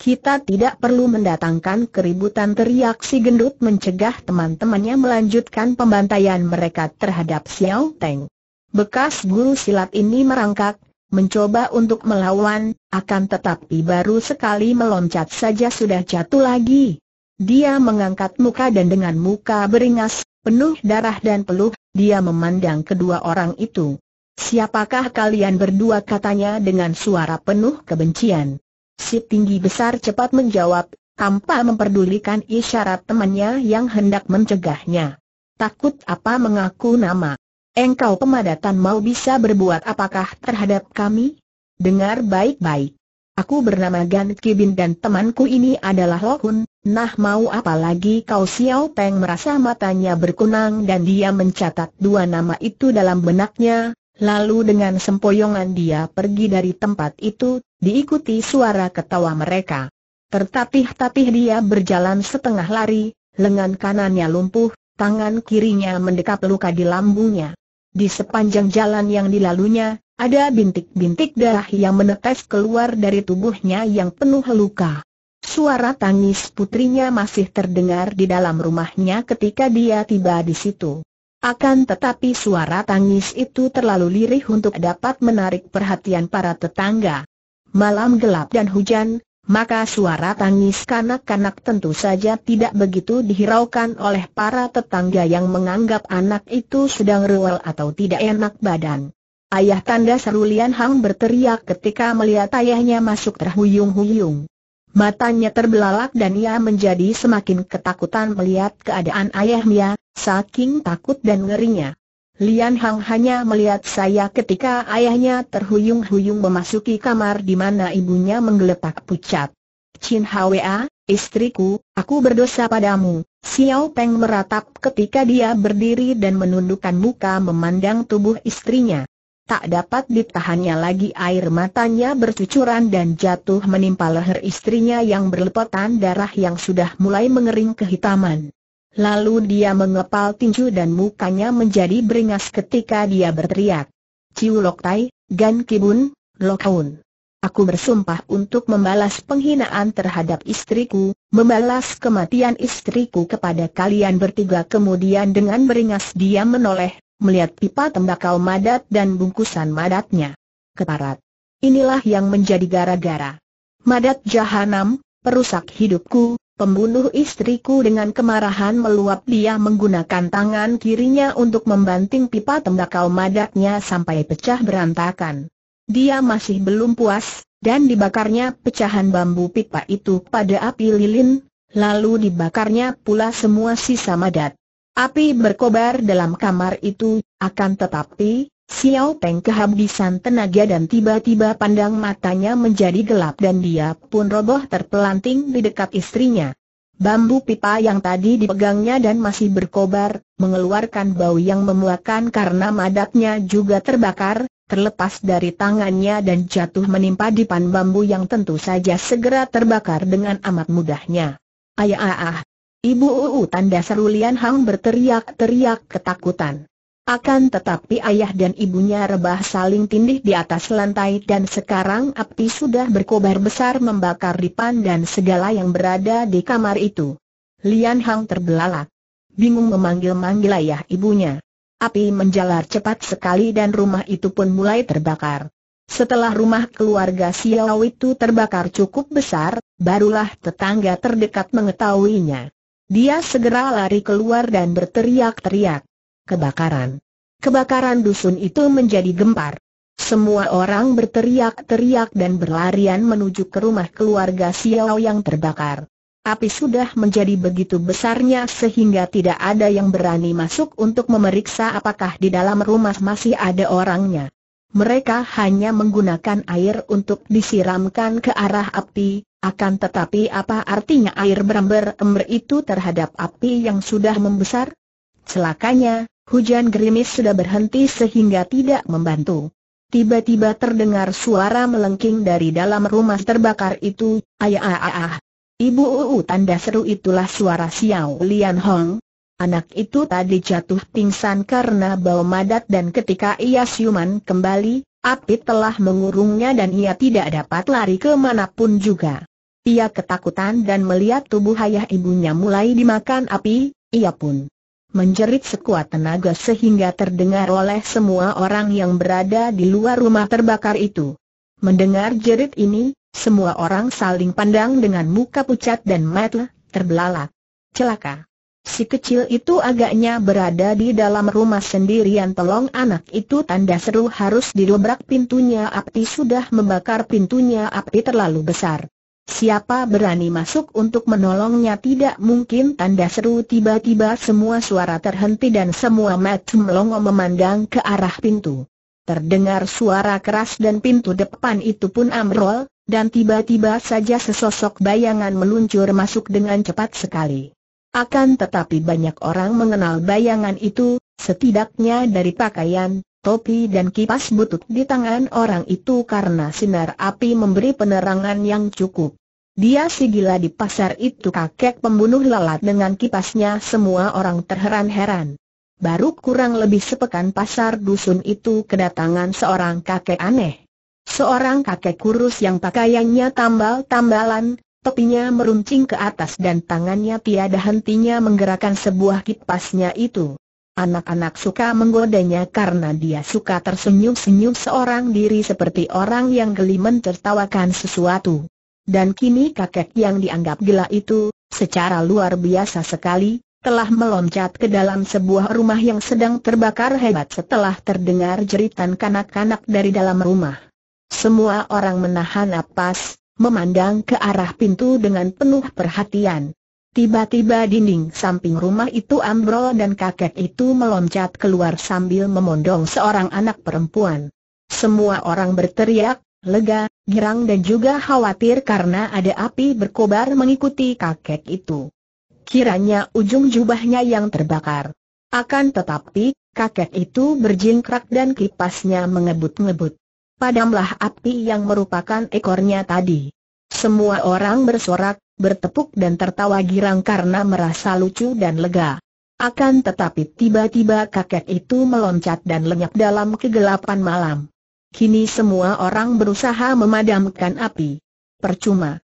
Kita tidak perlu mendatangkan keributan teriak si gendut mencegah teman-temannya melanjutkan pembantaian mereka terhadap Xiao Teng. Bekas guru silat ini merangkak, mencoba untuk melawan, akan tetapi baru sekali meloncat saja sudah jatuh lagi. Dia mengangkat muka dan dengan muka beringas, penuh darah dan peluh, dia memandang kedua orang itu. Siapakah kalian berdua katanya dengan suara penuh kebencian? Si tinggi besar cepat menjawab, tanpa memperdulikan isyarat temannya yang hendak mencegahnya. Takut apa mengaku nama? Engkau pemadatan mau bisa berbuat apakah terhadap kami? Dengar baik-baik. Aku bernama Gan Kibin dan temanku ini adalah Lohun. Nah mau apa lagi kau Xiao Peng merasa matanya berkunang dan dia mencatat dua nama itu dalam benaknya, Lalu dengan sempoyongan dia pergi dari tempat itu, diikuti suara ketawa mereka. Tertatih-tatih dia berjalan setengah lari, lengan kanannya lumpuh, tangan kirinya mendekap luka di lambungnya. Di sepanjang jalan yang dilalunya, ada bintik-bintik darah yang menetes keluar dari tubuhnya yang penuh luka. Suara tangis putrinya masih terdengar di dalam rumahnya ketika dia tiba di situ. Akan tetapi suara tangis itu terlalu lirih untuk dapat menarik perhatian para tetangga. Malam gelap dan hujan, maka suara tangis kanak-kanak tentu saja tidak begitu dihiraukan oleh para tetangga yang menganggap anak itu sedang rewel atau tidak enak badan. Ayah tanda serulian Hang berteriak ketika melihat ayahnya masuk terhuyung-huyung. Matanya terbelalak dan ia menjadi semakin ketakutan melihat keadaan ayahnya, saking takut dan ngerinya. Lian Hang hanya melihat saya ketika ayahnya terhuyung-huyung memasuki kamar di mana ibunya menggeletak pucat. Chin Hwa, istriku, aku berdosa padamu. Xiao Peng meratap ketika dia berdiri dan menundukkan muka memandang tubuh istrinya tak dapat ditahannya lagi air matanya bercucuran dan jatuh menimpa leher istrinya yang berlepotan darah yang sudah mulai mengering kehitaman. Lalu dia mengepal tinju dan mukanya menjadi beringas ketika dia berteriak. Ciu Lok Tai, Gan Kibun, Lokaun. Aku bersumpah untuk membalas penghinaan terhadap istriku, membalas kematian istriku kepada kalian bertiga. Kemudian dengan beringas dia menoleh melihat pipa tembakau madat dan bungkusan madatnya. Keparat. Inilah yang menjadi gara-gara. Madat jahanam, perusak hidupku, pembunuh istriku dengan kemarahan meluap dia menggunakan tangan kirinya untuk membanting pipa tembakau madatnya sampai pecah berantakan. Dia masih belum puas, dan dibakarnya pecahan bambu pipa itu pada api lilin, lalu dibakarnya pula semua sisa madat. Api berkobar dalam kamar itu, akan tetapi, Xiao Peng kehabisan tenaga dan tiba-tiba pandang matanya menjadi gelap dan dia pun roboh terpelanting di dekat istrinya. Bambu pipa yang tadi dipegangnya dan masih berkobar, mengeluarkan bau yang memuakan karena madatnya juga terbakar, terlepas dari tangannya dan jatuh menimpa di bambu yang tentu saja segera terbakar dengan amat mudahnya. Ayah, ah, Ibu Uu tanda seru Lian Hang berteriak-teriak ketakutan. Akan tetapi ayah dan ibunya rebah saling tindih di atas lantai dan sekarang api sudah berkobar besar membakar dipan dan segala yang berada di kamar itu. Lian Hang terbelalak. Bingung memanggil-manggil ayah ibunya. Api menjalar cepat sekali dan rumah itu pun mulai terbakar. Setelah rumah keluarga Xiao itu terbakar cukup besar, barulah tetangga terdekat mengetahuinya. Dia segera lari keluar dan berteriak-teriak. Kebakaran. Kebakaran dusun itu menjadi gempar. Semua orang berteriak-teriak dan berlarian menuju ke rumah keluarga Xiao yang terbakar. Api sudah menjadi begitu besarnya sehingga tidak ada yang berani masuk untuk memeriksa apakah di dalam rumah masih ada orangnya mereka hanya menggunakan air untuk disiramkan ke arah api, akan tetapi apa artinya air berember-ember itu terhadap api yang sudah membesar? Celakanya, hujan gerimis sudah berhenti sehingga tidak membantu. Tiba-tiba terdengar suara melengking dari dalam rumah terbakar itu, ayah ayah ibu Ibu uu tanda seru itulah suara Xiao Lian Hong, Anak itu tadi jatuh pingsan karena bau madat dan ketika ia siuman kembali, api telah mengurungnya dan ia tidak dapat lari kemanapun juga. Ia ketakutan dan melihat tubuh ayah ibunya mulai dimakan api, ia pun menjerit sekuat tenaga sehingga terdengar oleh semua orang yang berada di luar rumah terbakar itu. Mendengar jerit ini, semua orang saling pandang dengan muka pucat dan mata terbelalak. Celaka. Si kecil itu agaknya berada di dalam rumah sendirian tolong anak itu tanda seru harus didobrak pintunya api sudah membakar pintunya api terlalu besar. Siapa berani masuk untuk menolongnya tidak mungkin tanda seru tiba-tiba semua suara terhenti dan semua mata melongo memandang ke arah pintu. Terdengar suara keras dan pintu depan itu pun amrol, dan tiba-tiba saja sesosok bayangan meluncur masuk dengan cepat sekali. Akan tetapi banyak orang mengenal bayangan itu, setidaknya dari pakaian, topi dan kipas butut di tangan orang itu karena sinar api memberi penerangan yang cukup. Dia si gila di pasar itu kakek pembunuh lalat dengan kipasnya semua orang terheran-heran. Baru kurang lebih sepekan pasar dusun itu kedatangan seorang kakek aneh. Seorang kakek kurus yang pakaiannya tambal-tambalan, Topinya meruncing ke atas dan tangannya tiada hentinya menggerakkan sebuah kipasnya itu. Anak-anak suka menggodanya karena dia suka tersenyum-senyum seorang diri seperti orang yang geli mentertawakan sesuatu. Dan kini kakek yang dianggap gila itu, secara luar biasa sekali, telah meloncat ke dalam sebuah rumah yang sedang terbakar hebat setelah terdengar jeritan kanak-kanak dari dalam rumah. Semua orang menahan napas, memandang ke arah pintu dengan penuh perhatian. Tiba-tiba dinding samping rumah itu ambrol dan kakek itu meloncat keluar sambil memondong seorang anak perempuan. Semua orang berteriak, lega, girang dan juga khawatir karena ada api berkobar mengikuti kakek itu. Kiranya ujung jubahnya yang terbakar. Akan tetapi, kakek itu berjingkrak dan kipasnya mengebut-ngebut padamlah api yang merupakan ekornya tadi. Semua orang bersorak, bertepuk dan tertawa girang karena merasa lucu dan lega. Akan tetapi tiba-tiba kakek itu meloncat dan lenyap dalam kegelapan malam. Kini semua orang berusaha memadamkan api. Percuma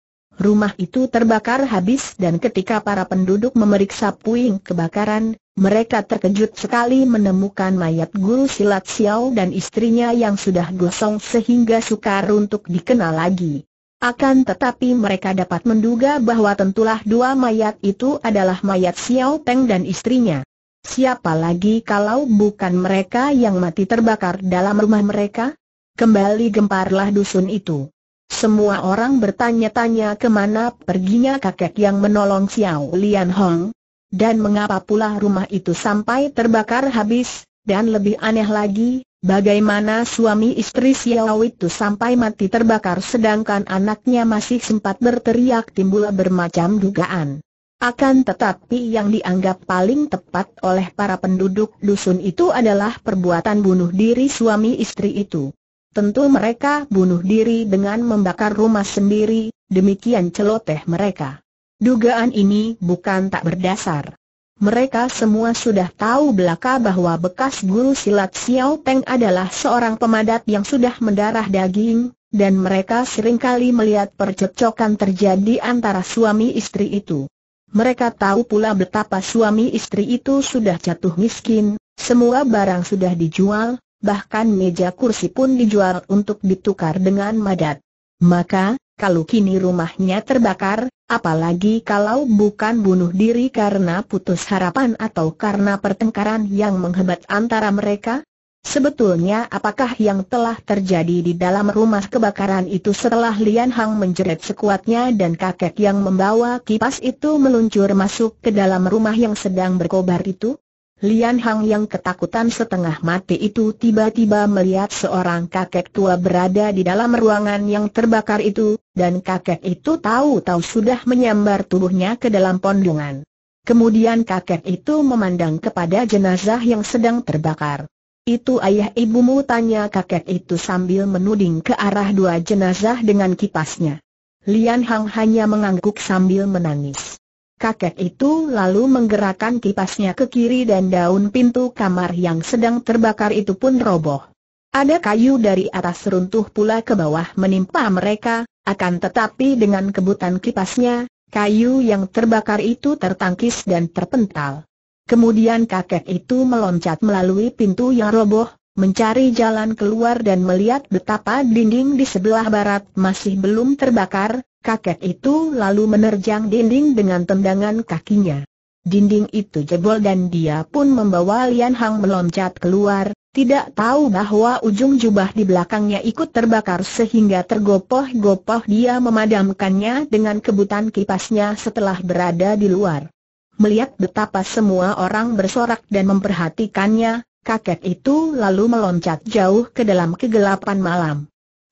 rumah itu terbakar habis dan ketika para penduduk memeriksa puing kebakaran, mereka terkejut sekali menemukan mayat guru silat Xiao dan istrinya yang sudah gosong sehingga sukar untuk dikenal lagi. Akan tetapi mereka dapat menduga bahwa tentulah dua mayat itu adalah mayat Xiao Peng dan istrinya. Siapa lagi kalau bukan mereka yang mati terbakar dalam rumah mereka? Kembali gemparlah dusun itu. Semua orang bertanya-tanya kemana perginya kakek yang menolong Xiao Lian Hong, dan mengapa pula rumah itu sampai terbakar habis, dan lebih aneh lagi, bagaimana suami istri Xiao itu sampai mati terbakar sedangkan anaknya masih sempat berteriak timbul bermacam dugaan. Akan tetapi yang dianggap paling tepat oleh para penduduk dusun itu adalah perbuatan bunuh diri suami istri itu. Tentu mereka bunuh diri dengan membakar rumah sendiri, demikian celoteh mereka. Dugaan ini bukan tak berdasar. Mereka semua sudah tahu belaka bahwa bekas guru silat Xiao Peng adalah seorang pemadat yang sudah mendarah daging, dan mereka seringkali melihat percekcokan terjadi antara suami istri itu. Mereka tahu pula betapa suami istri itu sudah jatuh miskin, semua barang sudah dijual, bahkan meja kursi pun dijual untuk ditukar dengan madat. Maka, kalau kini rumahnya terbakar, apalagi kalau bukan bunuh diri karena putus harapan atau karena pertengkaran yang menghebat antara mereka? Sebetulnya apakah yang telah terjadi di dalam rumah kebakaran itu setelah Lian Hang menjerit sekuatnya dan kakek yang membawa kipas itu meluncur masuk ke dalam rumah yang sedang berkobar itu? Lian Hang yang ketakutan setengah mati itu tiba-tiba melihat seorang kakek tua berada di dalam ruangan yang terbakar itu, dan kakek itu tahu-tahu sudah menyambar tubuhnya ke dalam pondongan. Kemudian kakek itu memandang kepada jenazah yang sedang terbakar. Itu ayah ibumu tanya kakek itu sambil menuding ke arah dua jenazah dengan kipasnya. Lian Hang hanya mengangguk sambil menangis. Kakek itu lalu menggerakkan kipasnya ke kiri dan daun pintu kamar yang sedang terbakar itu pun roboh. Ada kayu dari atas runtuh pula ke bawah menimpa mereka, akan tetapi dengan kebutan kipasnya, kayu yang terbakar itu tertangkis dan terpental. Kemudian kakek itu meloncat melalui pintu yang roboh, mencari jalan keluar dan melihat betapa dinding di sebelah barat masih belum terbakar, Kakek itu lalu menerjang dinding dengan tendangan kakinya. Dinding itu jebol dan dia pun membawa Lian Hang meloncat keluar, tidak tahu bahwa ujung jubah di belakangnya ikut terbakar sehingga tergopoh-gopoh dia memadamkannya dengan kebutan kipasnya setelah berada di luar. Melihat betapa semua orang bersorak dan memperhatikannya, kakek itu lalu meloncat jauh ke dalam kegelapan malam.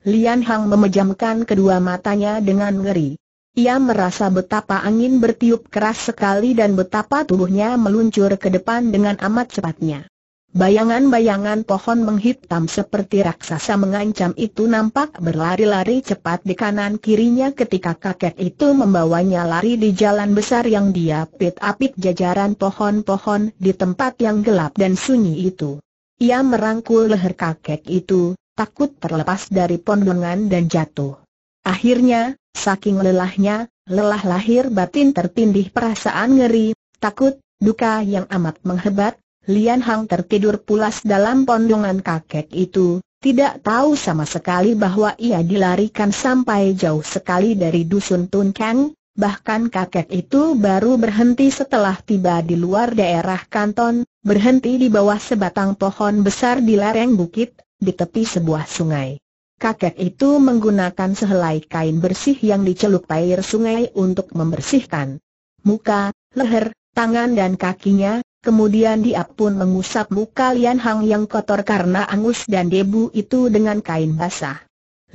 Lian Hang memejamkan kedua matanya dengan ngeri. Ia merasa betapa angin bertiup keras sekali dan betapa tubuhnya meluncur ke depan dengan amat cepatnya. Bayangan-bayangan pohon menghitam seperti raksasa mengancam itu nampak berlari-lari cepat di kanan kirinya ketika kakek itu membawanya lari di jalan besar yang diapit-apit jajaran pohon-pohon di tempat yang gelap dan sunyi itu. Ia merangkul leher kakek itu, takut terlepas dari pondongan dan jatuh. Akhirnya, saking lelahnya, lelah lahir batin tertindih perasaan ngeri, takut, duka yang amat menghebat, Lian Hang tertidur pulas dalam pondongan kakek itu, tidak tahu sama sekali bahwa ia dilarikan sampai jauh sekali dari dusun Tun Kang, Bahkan kakek itu baru berhenti setelah tiba di luar daerah kanton, berhenti di bawah sebatang pohon besar di lereng bukit, di tepi sebuah sungai. Kakek itu menggunakan sehelai kain bersih yang dicelup air sungai untuk membersihkan muka, leher, tangan dan kakinya, kemudian dia pun mengusap muka Lian Hang yang kotor karena angus dan debu itu dengan kain basah.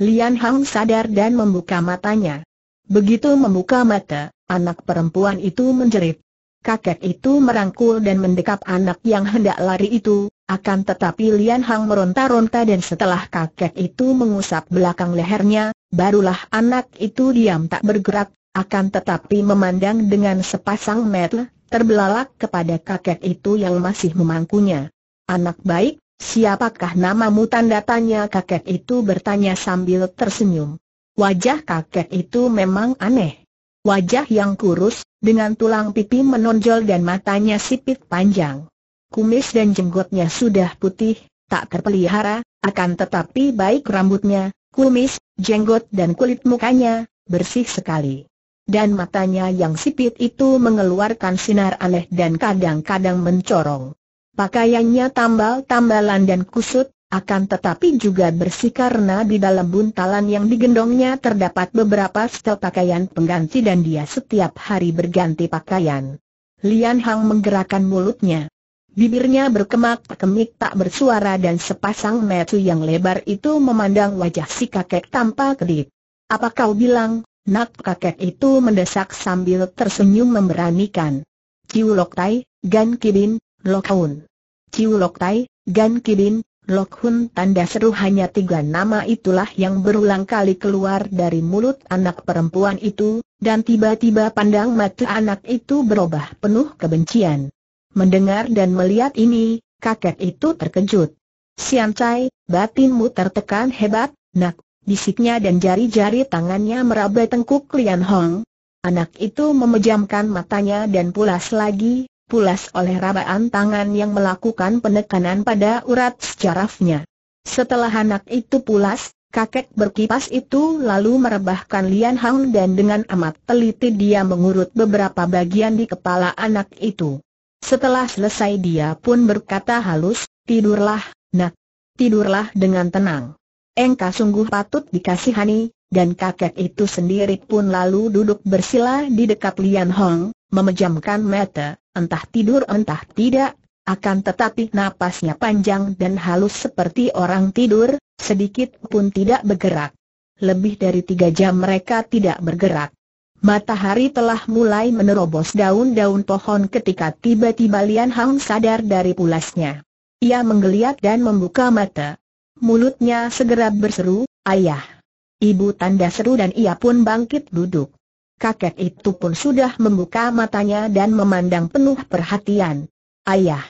Lian Hang sadar dan membuka matanya. Begitu membuka mata, anak perempuan itu menjerit kakek itu merangkul dan mendekap anak yang hendak lari itu, akan tetapi Lian Hang meronta-ronta dan setelah kakek itu mengusap belakang lehernya, barulah anak itu diam tak bergerak, akan tetapi memandang dengan sepasang mata terbelalak kepada kakek itu yang masih memangkunya. Anak baik, siapakah namamu tanda tanya kakek itu bertanya sambil tersenyum. Wajah kakek itu memang aneh wajah yang kurus, dengan tulang pipi menonjol dan matanya sipit panjang. Kumis dan jenggotnya sudah putih, tak terpelihara, akan tetapi baik rambutnya, kumis, jenggot dan kulit mukanya, bersih sekali. Dan matanya yang sipit itu mengeluarkan sinar aneh dan kadang-kadang mencorong. Pakaiannya tambal-tambalan dan kusut, akan tetapi juga bersih karena di dalam buntalan yang digendongnya terdapat beberapa setel pakaian pengganti dan dia setiap hari berganti pakaian. Lian Hang menggerakkan mulutnya. Bibirnya berkemak-kemik tak bersuara dan sepasang metu yang lebar itu memandang wajah si kakek tanpa kedip. Apa kau bilang, nak kakek itu mendesak sambil tersenyum memberanikan. Ciu Lok Tai, Gan Kibin, Haun. Ciu Lok Tai, Gan Kibin, Lok Hun tanda seru hanya tiga nama itulah yang berulang kali keluar dari mulut anak perempuan itu, dan tiba-tiba pandang mata anak itu berubah penuh kebencian. Mendengar dan melihat ini, kakek itu terkejut. Sian Chai, batinmu tertekan hebat, nak, bisiknya dan jari-jari tangannya meraba tengkuk Lian Hong. Anak itu memejamkan matanya dan pulas lagi, pulas oleh rabaan tangan yang melakukan penekanan pada urat sejarafnya. Setelah anak itu pulas, kakek berkipas itu lalu merebahkan Lian Hang dan dengan amat teliti dia mengurut beberapa bagian di kepala anak itu. Setelah selesai dia pun berkata halus, tidurlah, nak, tidurlah dengan tenang. Engkau sungguh patut dikasihani, dan kakek itu sendiri pun lalu duduk bersila di dekat Lian Hong, memejamkan mata, entah tidur entah tidak, akan tetapi napasnya panjang dan halus seperti orang tidur, sedikit pun tidak bergerak. Lebih dari tiga jam mereka tidak bergerak. Matahari telah mulai menerobos daun-daun pohon ketika tiba-tiba Lian Hang sadar dari pulasnya. Ia menggeliat dan membuka mata. Mulutnya segera berseru, Ayah! Ibu tanda seru dan ia pun bangkit duduk kakek itu pun sudah membuka matanya dan memandang penuh perhatian. Ayah,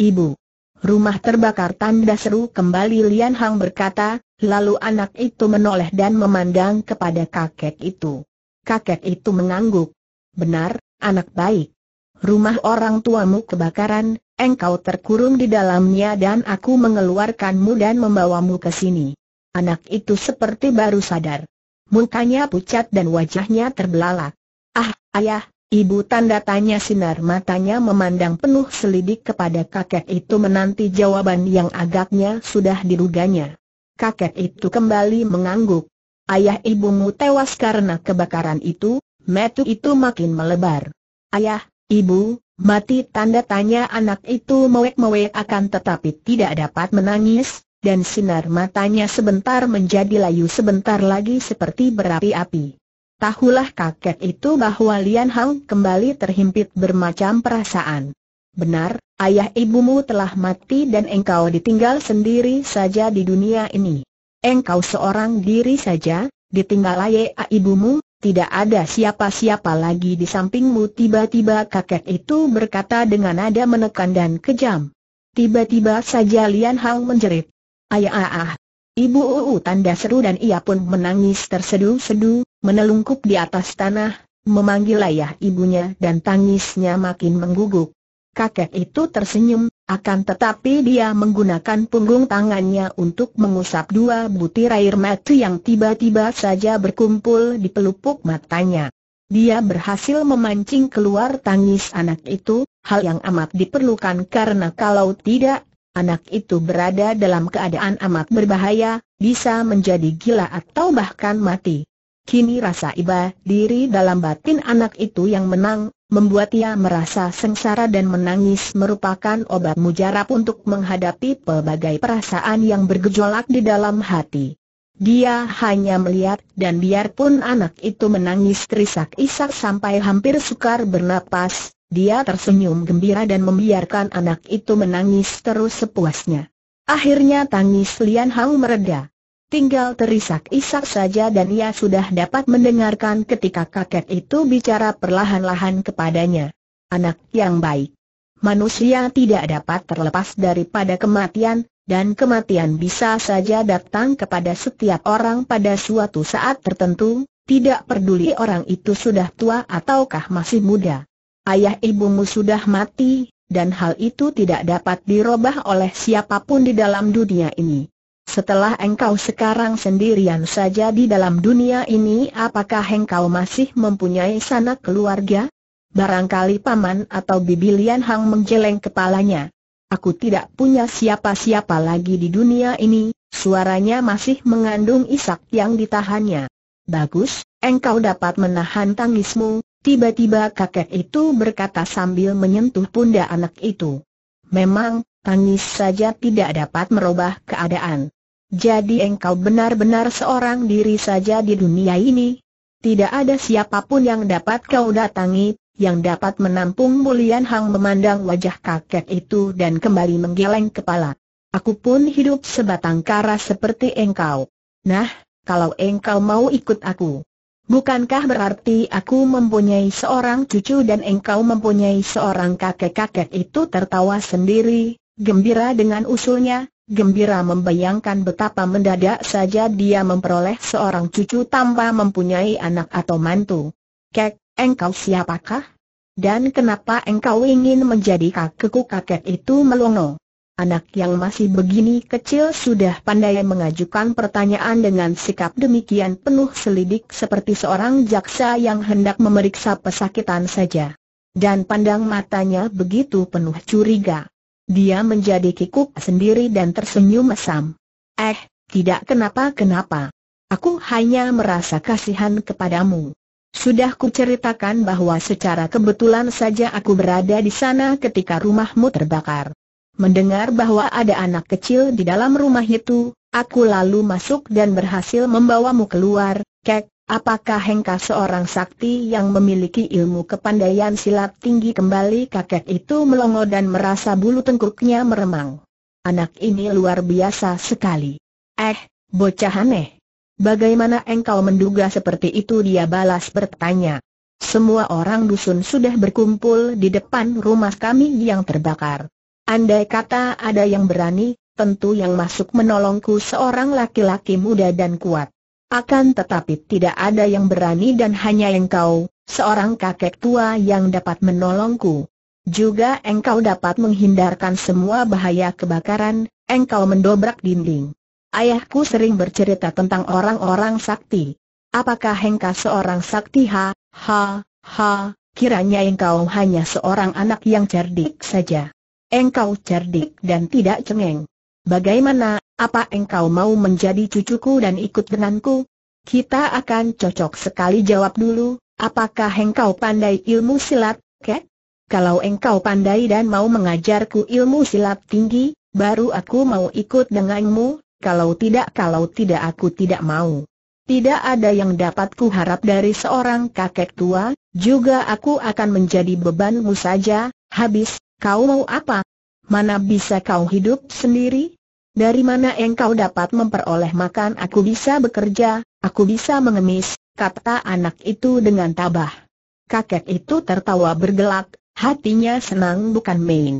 ibu, rumah terbakar tanda seru kembali Lian Hang berkata, lalu anak itu menoleh dan memandang kepada kakek itu. Kakek itu mengangguk. Benar, anak baik. Rumah orang tuamu kebakaran, engkau terkurung di dalamnya dan aku mengeluarkanmu dan membawamu ke sini. Anak itu seperti baru sadar. Mukanya pucat dan wajahnya terbelalak. Ah, ayah, ibu tanda tanya sinar matanya memandang penuh selidik kepada kakek itu menanti jawaban yang agaknya sudah diruganya. Kakek itu kembali mengangguk. Ayah ibumu tewas karena kebakaran itu, metu itu makin melebar. Ayah, ibu, mati tanda tanya anak itu mewek-mewek akan tetapi tidak dapat menangis, dan sinar matanya sebentar menjadi layu sebentar lagi seperti berapi-api. Tahulah kakek itu bahwa Lian Hang kembali terhimpit bermacam perasaan. Benar, ayah ibumu telah mati dan engkau ditinggal sendiri saja di dunia ini. Engkau seorang diri saja, ditinggal ayah ibumu, tidak ada siapa-siapa lagi di sampingmu. Tiba-tiba kakek itu berkata dengan nada menekan dan kejam. Tiba-tiba saja Lian Hang menjerit. Ayah ah, ah. Ibu uu tanda seru dan ia pun menangis tersedu-sedu, menelungkup di atas tanah, memanggil ayah ibunya dan tangisnya makin mengguguk. Kakek itu tersenyum, akan tetapi dia menggunakan punggung tangannya untuk mengusap dua butir air mata yang tiba-tiba saja berkumpul di pelupuk matanya. Dia berhasil memancing keluar tangis anak itu, hal yang amat diperlukan karena kalau tidak, anak itu berada dalam keadaan amat berbahaya, bisa menjadi gila atau bahkan mati. Kini rasa iba diri dalam batin anak itu yang menang, membuat ia merasa sengsara dan menangis merupakan obat mujarab untuk menghadapi pelbagai perasaan yang bergejolak di dalam hati. Dia hanya melihat dan biarpun anak itu menangis terisak-isak sampai hampir sukar bernapas, dia tersenyum gembira dan membiarkan anak itu menangis terus sepuasnya. Akhirnya tangis Lian Hao mereda. Tinggal terisak-isak saja dan ia sudah dapat mendengarkan ketika kakek itu bicara perlahan-lahan kepadanya. Anak yang baik. Manusia tidak dapat terlepas daripada kematian, dan kematian bisa saja datang kepada setiap orang pada suatu saat tertentu, tidak peduli orang itu sudah tua ataukah masih muda. Ayah ibumu sudah mati, dan hal itu tidak dapat dirobah oleh siapapun di dalam dunia ini. Setelah engkau sekarang sendirian saja di dalam dunia ini apakah engkau masih mempunyai sanak keluarga? Barangkali paman atau bibi Lian Hang menjeleng kepalanya. Aku tidak punya siapa-siapa lagi di dunia ini, suaranya masih mengandung isak yang ditahannya. Bagus, engkau dapat menahan tangismu, Tiba-tiba kakek itu berkata sambil menyentuh pundak anak itu. Memang, tangis saja tidak dapat merubah keadaan. Jadi engkau benar-benar seorang diri saja di dunia ini. Tidak ada siapapun yang dapat kau datangi, yang dapat menampung mulian Hang memandang wajah kakek itu dan kembali menggeleng kepala. Aku pun hidup sebatang kara seperti engkau. Nah, kalau engkau mau ikut aku, Bukankah berarti aku mempunyai seorang cucu dan engkau mempunyai seorang kakek-kakek itu tertawa sendiri, gembira dengan usulnya, gembira membayangkan betapa mendadak saja dia memperoleh seorang cucu tanpa mempunyai anak atau mantu. Kek, engkau siapakah? Dan kenapa engkau ingin menjadi kakekku kakek itu melongo? Anak yang masih begini kecil sudah pandai mengajukan pertanyaan dengan sikap demikian penuh selidik seperti seorang jaksa yang hendak memeriksa pesakitan saja. Dan pandang matanya begitu penuh curiga. Dia menjadi kikuk sendiri dan tersenyum mesam. Eh, tidak kenapa-kenapa. Aku hanya merasa kasihan kepadamu. Sudah kuceritakan bahwa secara kebetulan saja aku berada di sana ketika rumahmu terbakar. Mendengar bahwa ada anak kecil di dalam rumah itu, aku lalu masuk dan berhasil membawamu keluar, kek, apakah Hengka seorang sakti yang memiliki ilmu kepandaian silat tinggi kembali kakek itu melongo dan merasa bulu tengkuknya meremang. Anak ini luar biasa sekali. Eh, bocah aneh. Bagaimana engkau menduga seperti itu dia balas bertanya. Semua orang dusun sudah berkumpul di depan rumah kami yang terbakar. Andai kata ada yang berani, tentu yang masuk menolongku seorang laki-laki muda dan kuat. Akan tetapi tidak ada yang berani dan hanya engkau, seorang kakek tua yang dapat menolongku. Juga engkau dapat menghindarkan semua bahaya kebakaran, engkau mendobrak dinding. Ayahku sering bercerita tentang orang-orang sakti. Apakah engkau seorang sakti ha, ha, ha, kiranya engkau hanya seorang anak yang cerdik saja. Engkau cerdik dan tidak cengeng. Bagaimana, apa engkau mau menjadi cucuku dan ikut denganku? Kita akan cocok sekali jawab dulu, apakah engkau pandai ilmu silat, kek? Kalau engkau pandai dan mau mengajarku ilmu silat tinggi, baru aku mau ikut denganmu, kalau tidak kalau tidak aku tidak mau. Tidak ada yang dapat kuharap dari seorang kakek tua, juga aku akan menjadi bebanmu saja, habis, Kau mau apa? Mana bisa kau hidup sendiri? Dari mana engkau dapat memperoleh makan? Aku bisa bekerja, aku bisa mengemis, kata anak itu dengan tabah. Kakek itu tertawa bergelak, hatinya senang bukan main.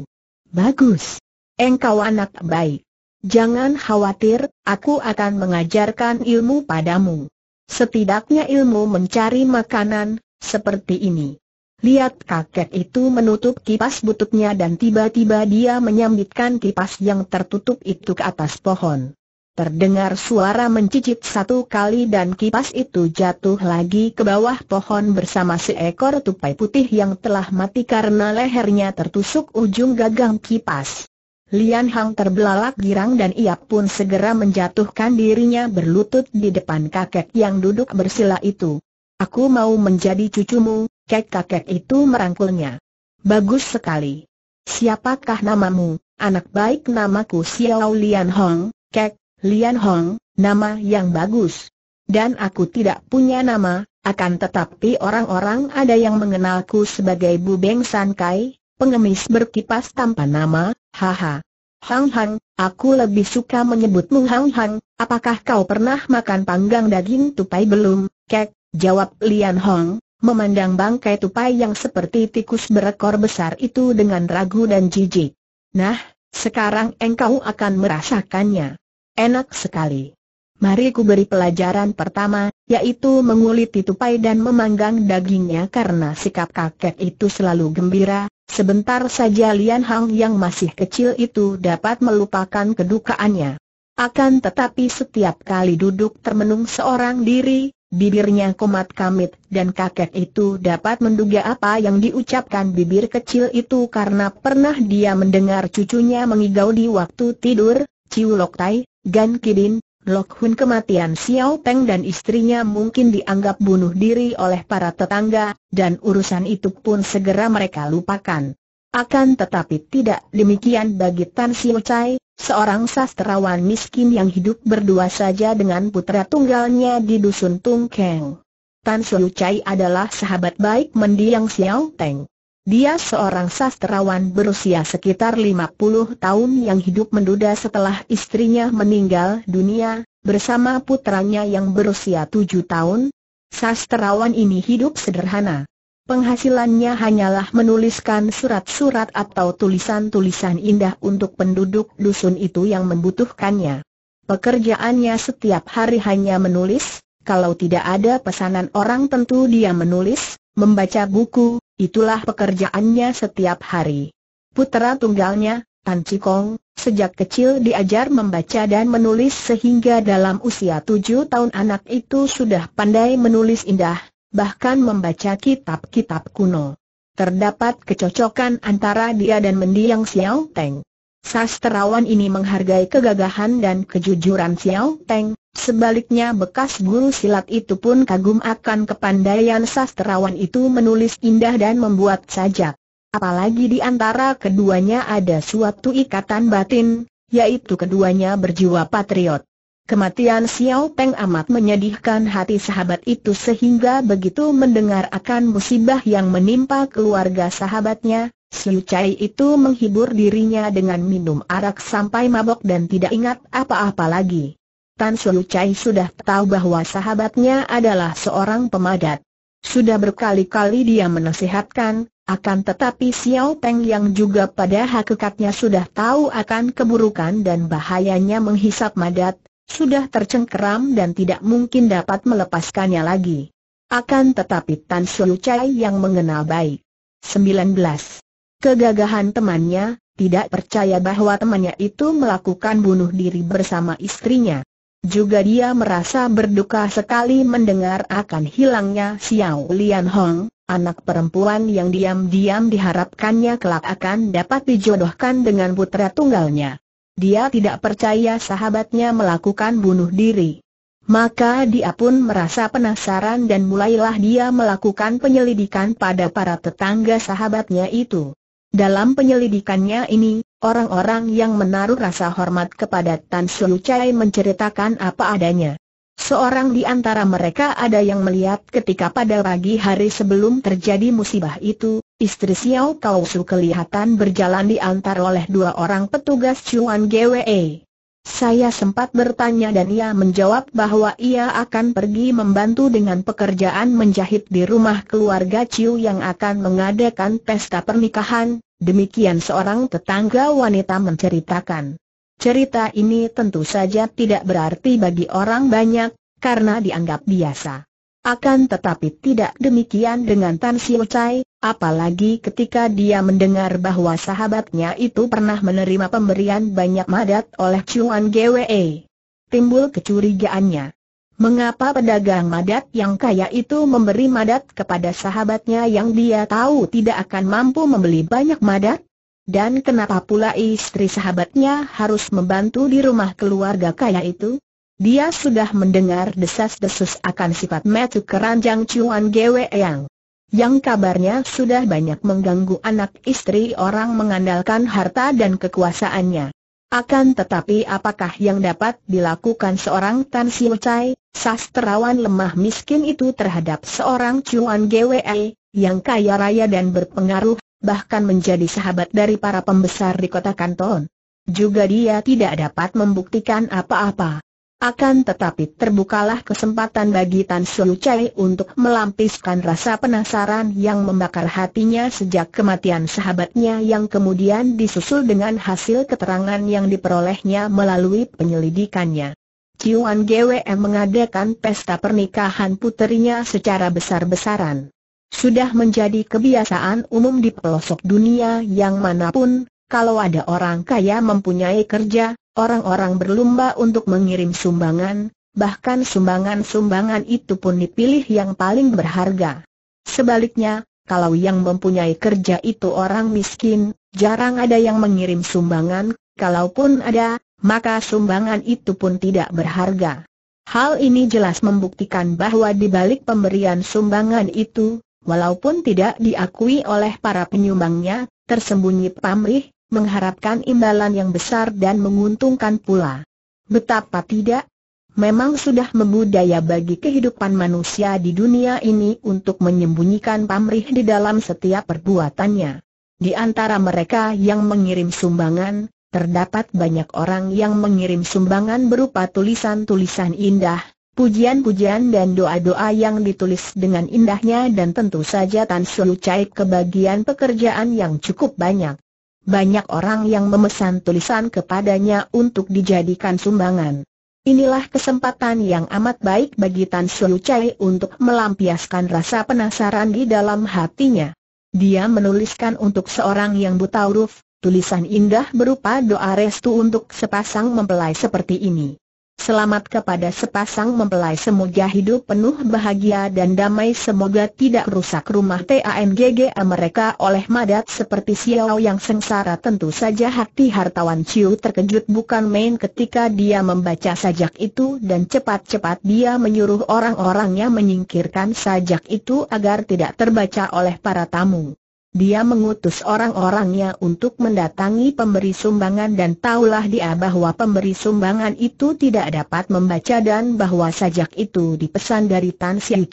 Bagus. Engkau anak baik. Jangan khawatir, aku akan mengajarkan ilmu padamu. Setidaknya ilmu mencari makanan, seperti ini. Lihat kakek itu menutup kipas bututnya dan tiba-tiba dia menyambitkan kipas yang tertutup itu ke atas pohon. Terdengar suara mencicit satu kali dan kipas itu jatuh lagi ke bawah pohon bersama seekor tupai putih yang telah mati karena lehernya tertusuk ujung gagang kipas. Lian Hang terbelalak girang dan ia pun segera menjatuhkan dirinya berlutut di depan kakek yang duduk bersila itu. Aku mau menjadi cucumu, Kek kakek itu merangkulnya. Bagus sekali. Siapakah namamu, anak baik namaku Xiao Lian Hong, kek, Lian Hong, nama yang bagus. Dan aku tidak punya nama, akan tetapi orang-orang ada yang mengenalku sebagai Bu Beng San Kai, pengemis berkipas tanpa nama, haha. Hang Hang, aku lebih suka menyebutmu Hang Hang, apakah kau pernah makan panggang daging tupai belum, kek? Jawab Lian Hong, memandang bangkai tupai yang seperti tikus berekor besar itu dengan ragu dan jijik. Nah, sekarang engkau akan merasakannya. Enak sekali. Mari ku beri pelajaran pertama, yaitu menguliti tupai dan memanggang dagingnya karena sikap kakek itu selalu gembira, sebentar saja Lian Hang yang masih kecil itu dapat melupakan kedukaannya. Akan tetapi setiap kali duduk termenung seorang diri, Bibirnya komat kamit, dan kakek itu dapat menduga apa yang diucapkan bibir kecil itu karena pernah dia mendengar cucunya mengigau di waktu tidur, Ciu Lok Tai, Gan Kidin, Lok Hun kematian Xiao Peng dan istrinya mungkin dianggap bunuh diri oleh para tetangga, dan urusan itu pun segera mereka lupakan. Akan tetapi tidak demikian bagi Tan Siu Chai, Seorang sastrawan miskin yang hidup berdua saja dengan putra tunggalnya di dusun Tungkeng. Tan Siu Chai adalah sahabat baik mendiang Xiao Teng. Dia seorang sastrawan berusia sekitar 50 tahun yang hidup menduda setelah istrinya meninggal dunia, bersama putranya yang berusia 7 tahun. Sastrawan ini hidup sederhana. Penghasilannya hanyalah menuliskan surat-surat atau tulisan-tulisan indah untuk penduduk dusun itu yang membutuhkannya. Pekerjaannya setiap hari hanya menulis, kalau tidak ada pesanan orang tentu dia menulis, membaca buku, itulah pekerjaannya setiap hari. Putera tunggalnya, Tan Cikong, sejak kecil diajar membaca dan menulis sehingga dalam usia tujuh tahun anak itu sudah pandai menulis indah, bahkan membaca kitab-kitab kuno. Terdapat kecocokan antara dia dan mendiang Xiao Teng. Sastrawan ini menghargai kegagahan dan kejujuran Xiao Teng, sebaliknya bekas guru silat itu pun kagum akan kepandaian sastrawan itu menulis indah dan membuat sajak. Apalagi di antara keduanya ada suatu ikatan batin, yaitu keduanya berjiwa patriot. Kematian Xiao Peng amat menyedihkan hati sahabat itu sehingga begitu mendengar akan musibah yang menimpa keluarga sahabatnya, Siu Chai itu menghibur dirinya dengan minum arak sampai mabok dan tidak ingat apa-apa lagi. Tan Siu Chai sudah tahu bahwa sahabatnya adalah seorang pemadat. Sudah berkali-kali dia menasihatkan, akan tetapi Xiao Peng yang juga pada hakikatnya sudah tahu akan keburukan dan bahayanya menghisap madat, sudah tercengkeram dan tidak mungkin dapat melepaskannya lagi. Akan tetapi Tan Siu Chai yang mengenal baik. 19. Kegagahan temannya, tidak percaya bahwa temannya itu melakukan bunuh diri bersama istrinya. Juga dia merasa berduka sekali mendengar akan hilangnya Xiao Lian Hong, anak perempuan yang diam-diam diharapkannya kelak akan dapat dijodohkan dengan putra tunggalnya. Dia tidak percaya sahabatnya melakukan bunuh diri. Maka dia pun merasa penasaran dan mulailah dia melakukan penyelidikan pada para tetangga sahabatnya itu. Dalam penyelidikannya ini, orang-orang yang menaruh rasa hormat kepada Tan Su Chai menceritakan apa adanya. Seorang di antara mereka ada yang melihat ketika pada pagi hari sebelum terjadi musibah itu, Istri Xiao Kau Su kelihatan berjalan diantar oleh dua orang petugas Chuan GWE. Saya sempat bertanya dan ia menjawab bahwa ia akan pergi membantu dengan pekerjaan menjahit di rumah keluarga Ciu yang akan mengadakan pesta pernikahan, demikian seorang tetangga wanita menceritakan. Cerita ini tentu saja tidak berarti bagi orang banyak, karena dianggap biasa. Akan tetapi tidak demikian dengan Tan Xiu Chai, apalagi ketika dia mendengar bahwa sahabatnya itu pernah menerima pemberian banyak madat oleh Chuan Gwe. Timbul kecurigaannya. Mengapa pedagang madat yang kaya itu memberi madat kepada sahabatnya yang dia tahu tidak akan mampu membeli banyak madat? Dan kenapa pula istri sahabatnya harus membantu di rumah keluarga kaya itu? Dia sudah mendengar desas-desus akan sifat metu keranjang Cuan Gwe Yang yang kabarnya sudah banyak mengganggu anak istri orang mengandalkan harta dan kekuasaannya. Akan tetapi apakah yang dapat dilakukan seorang Tan Siu Chai, sastrawan lemah miskin itu terhadap seorang Cuan GWE, yang kaya raya dan berpengaruh, bahkan menjadi sahabat dari para pembesar di kota Kanton. Juga dia tidak dapat membuktikan apa-apa. Akan tetapi terbukalah kesempatan bagi Tan Siu Chai untuk melampiskan rasa penasaran yang membakar hatinya sejak kematian sahabatnya yang kemudian disusul dengan hasil keterangan yang diperolehnya melalui penyelidikannya. Ciuan GWM mengadakan pesta pernikahan puterinya secara besar-besaran. Sudah menjadi kebiasaan umum di pelosok dunia yang manapun, kalau ada orang kaya mempunyai kerja, Orang-orang berlomba untuk mengirim sumbangan, bahkan sumbangan-sumbangan itu pun dipilih yang paling berharga. Sebaliknya, kalau yang mempunyai kerja itu orang miskin, jarang ada yang mengirim sumbangan, kalaupun ada, maka sumbangan itu pun tidak berharga. Hal ini jelas membuktikan bahwa di balik pemberian sumbangan itu, walaupun tidak diakui oleh para penyumbangnya, tersembunyi pamrih, mengharapkan imbalan yang besar dan menguntungkan pula. Betapa tidak? Memang sudah membudaya bagi kehidupan manusia di dunia ini untuk menyembunyikan pamrih di dalam setiap perbuatannya. Di antara mereka yang mengirim sumbangan, terdapat banyak orang yang mengirim sumbangan berupa tulisan-tulisan indah, pujian-pujian dan doa-doa yang ditulis dengan indahnya dan tentu saja Tan Suu Chai kebagian pekerjaan yang cukup banyak banyak orang yang memesan tulisan kepadanya untuk dijadikan sumbangan. Inilah kesempatan yang amat baik bagi Tan Su Chai untuk melampiaskan rasa penasaran di dalam hatinya. Dia menuliskan untuk seorang yang buta huruf, tulisan indah berupa doa restu untuk sepasang mempelai seperti ini. Selamat kepada sepasang mempelai semoga hidup penuh bahagia dan damai semoga tidak rusak rumah TANGGA mereka oleh madat seperti Xiao yang sengsara tentu saja hati hartawan Ciu terkejut bukan main ketika dia membaca sajak itu dan cepat-cepat dia menyuruh orang-orangnya menyingkirkan sajak itu agar tidak terbaca oleh para tamu. Dia mengutus orang-orangnya untuk mendatangi pemberi sumbangan dan taulah dia bahwa pemberi sumbangan itu tidak dapat membaca dan bahwa sajak itu dipesan dari Tan Siu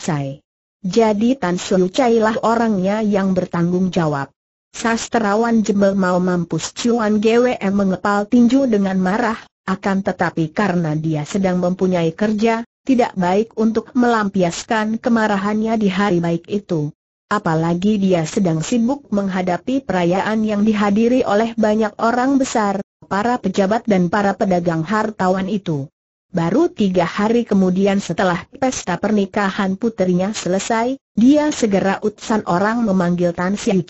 Jadi Tan Siu lah orangnya yang bertanggung jawab. Sastrawan jebel mau mampus Cuan GWM mengepal tinju dengan marah, akan tetapi karena dia sedang mempunyai kerja, tidak baik untuk melampiaskan kemarahannya di hari baik itu apalagi dia sedang sibuk menghadapi perayaan yang dihadiri oleh banyak orang besar, para pejabat dan para pedagang hartawan itu. Baru tiga hari kemudian setelah pesta pernikahan putrinya selesai, dia segera utusan orang memanggil Tan Siu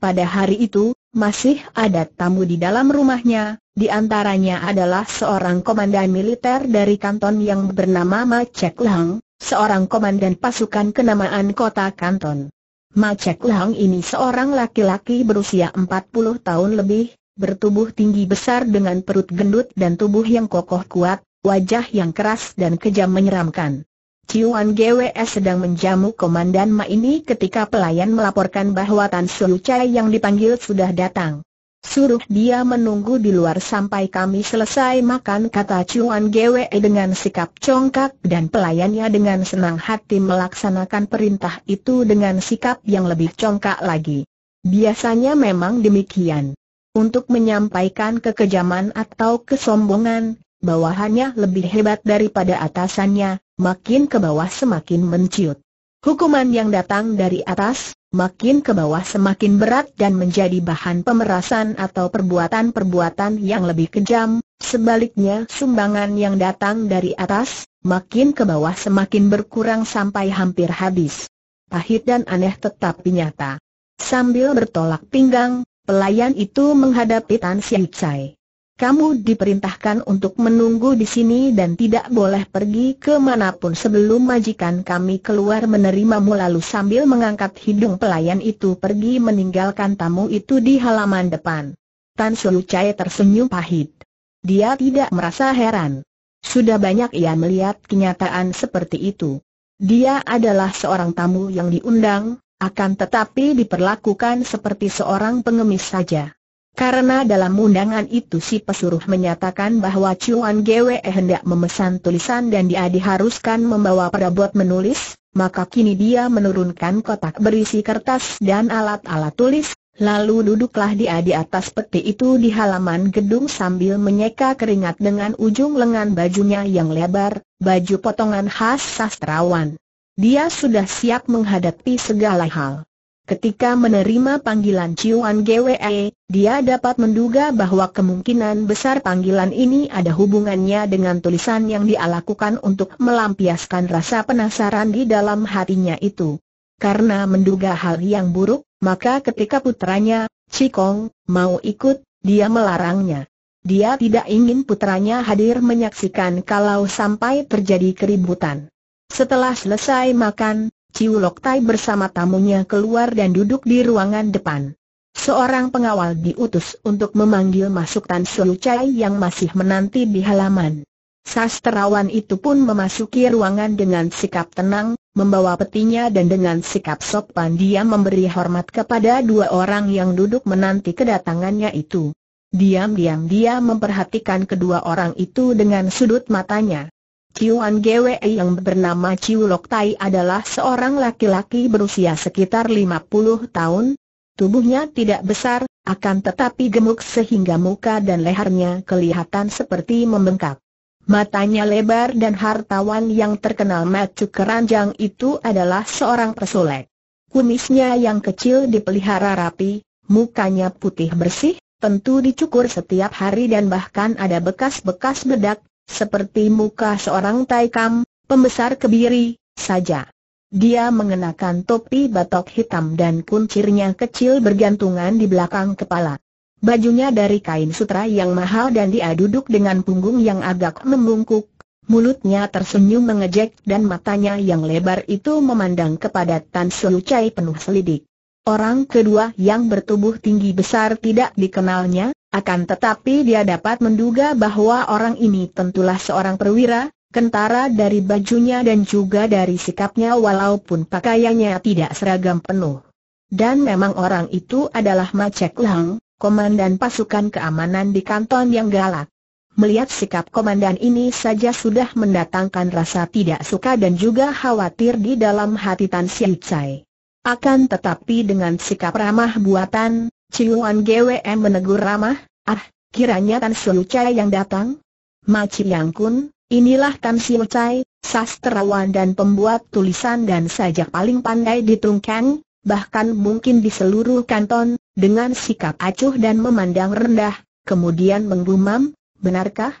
Pada hari itu, masih ada tamu di dalam rumahnya, di antaranya adalah seorang komandan militer dari kanton yang bernama Ma Chek Lang, seorang komandan pasukan kenamaan kota Kanton. Ma Cek Lang ini seorang laki-laki berusia 40 tahun lebih, bertubuh tinggi besar dengan perut gendut dan tubuh yang kokoh kuat, wajah yang keras dan kejam menyeramkan. Ciuan GWS sedang menjamu Komandan Ma ini ketika pelayan melaporkan bahwa Tan Su Chai yang dipanggil sudah datang. Suruh dia menunggu di luar sampai kami selesai makan kata Chuan Gwe dengan sikap congkak dan pelayannya dengan senang hati melaksanakan perintah itu dengan sikap yang lebih congkak lagi. Biasanya memang demikian. Untuk menyampaikan kekejaman atau kesombongan, bawahannya lebih hebat daripada atasannya, makin ke bawah semakin menciut. Hukuman yang datang dari atas, makin ke bawah semakin berat dan menjadi bahan pemerasan atau perbuatan-perbuatan yang lebih kejam, sebaliknya sumbangan yang datang dari atas, makin ke bawah semakin berkurang sampai hampir habis. Pahit dan aneh tetapi nyata. Sambil bertolak pinggang, pelayan itu menghadapi Tan Siu Cai kamu diperintahkan untuk menunggu di sini dan tidak boleh pergi ke manapun sebelum majikan kami keluar menerimamu lalu sambil mengangkat hidung pelayan itu pergi meninggalkan tamu itu di halaman depan. Tan Chai tersenyum pahit. Dia tidak merasa heran. Sudah banyak ia melihat kenyataan seperti itu. Dia adalah seorang tamu yang diundang, akan tetapi diperlakukan seperti seorang pengemis saja. Karena dalam undangan itu si pesuruh menyatakan bahwa Chuan Gwe hendak memesan tulisan dan dia diharuskan membawa perabot menulis, maka kini dia menurunkan kotak berisi kertas dan alat-alat tulis, lalu duduklah dia di atas peti itu di halaman gedung sambil menyeka keringat dengan ujung lengan bajunya yang lebar, baju potongan khas sastrawan. Dia sudah siap menghadapi segala hal. Ketika menerima panggilan Ciuan GWE, dia dapat menduga bahwa kemungkinan besar panggilan ini ada hubungannya dengan tulisan yang dia lakukan untuk melampiaskan rasa penasaran di dalam hatinya itu. Karena menduga hal yang buruk, maka ketika putranya, Cikong, mau ikut, dia melarangnya. Dia tidak ingin putranya hadir menyaksikan kalau sampai terjadi keributan. Setelah selesai makan, Ciu Lok Tai bersama tamunya keluar dan duduk di ruangan depan. Seorang pengawal diutus untuk memanggil masuk Tan Su Chai yang masih menanti di halaman. Sastrawan itu pun memasuki ruangan dengan sikap tenang, membawa petinya dan dengan sikap sopan dia memberi hormat kepada dua orang yang duduk menanti kedatangannya itu. Diam-diam dia memperhatikan kedua orang itu dengan sudut matanya. Kiuan Gwe yang bernama Ciu Lok Tai adalah seorang laki-laki berusia sekitar 50 tahun. Tubuhnya tidak besar, akan tetapi gemuk sehingga muka dan lehernya kelihatan seperti membengkak. Matanya lebar dan hartawan yang terkenal Macu Keranjang itu adalah seorang pesulek. Kumisnya yang kecil dipelihara rapi, mukanya putih bersih, tentu dicukur setiap hari dan bahkan ada bekas-bekas bedak seperti muka seorang taikam, pembesar kebiri, saja. Dia mengenakan topi batok hitam dan kuncirnya kecil bergantungan di belakang kepala. Bajunya dari kain sutra yang mahal dan dia duduk dengan punggung yang agak membungkuk. Mulutnya tersenyum mengejek dan matanya yang lebar itu memandang kepada Tan Siu Chai penuh selidik. Orang kedua yang bertubuh tinggi besar tidak dikenalnya, akan tetapi dia dapat menduga bahwa orang ini tentulah seorang perwira, kentara dari bajunya dan juga dari sikapnya walaupun pakaiannya tidak seragam penuh. Dan memang orang itu adalah Ma Cek Lang, komandan pasukan keamanan di kanton yang galak. Melihat sikap komandan ini saja sudah mendatangkan rasa tidak suka dan juga khawatir di dalam hati Tan Siu Cai. Akan tetapi dengan sikap ramah buatan, Ciuan GWM menegur ramah, ah, kiranya Tan Siu Chai yang datang? Ma Yang Kun, inilah Tan Siu Chai, sastrawan dan pembuat tulisan dan sajak paling pandai di Tungkang, bahkan mungkin di seluruh kanton, dengan sikap acuh dan memandang rendah, kemudian menggumam, benarkah?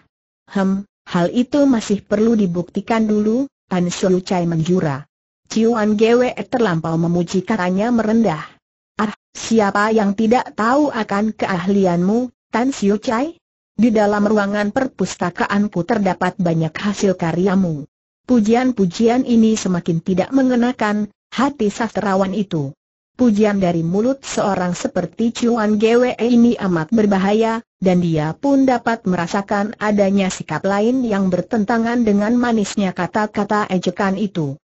Hem, hal itu masih perlu dibuktikan dulu, Tan Siu Chai menjura. Ciuan GWE terlampau memuji katanya merendah. Siapa yang tidak tahu akan keahlianmu, Tan Siu Chai? Di dalam ruangan perpustakaanku terdapat banyak hasil karyamu. Pujian-pujian ini semakin tidak mengenakan hati sastrawan itu. Pujian dari mulut seorang seperti Cuan Gwe ini amat berbahaya, dan dia pun dapat merasakan adanya sikap lain yang bertentangan dengan manisnya kata-kata ejekan itu.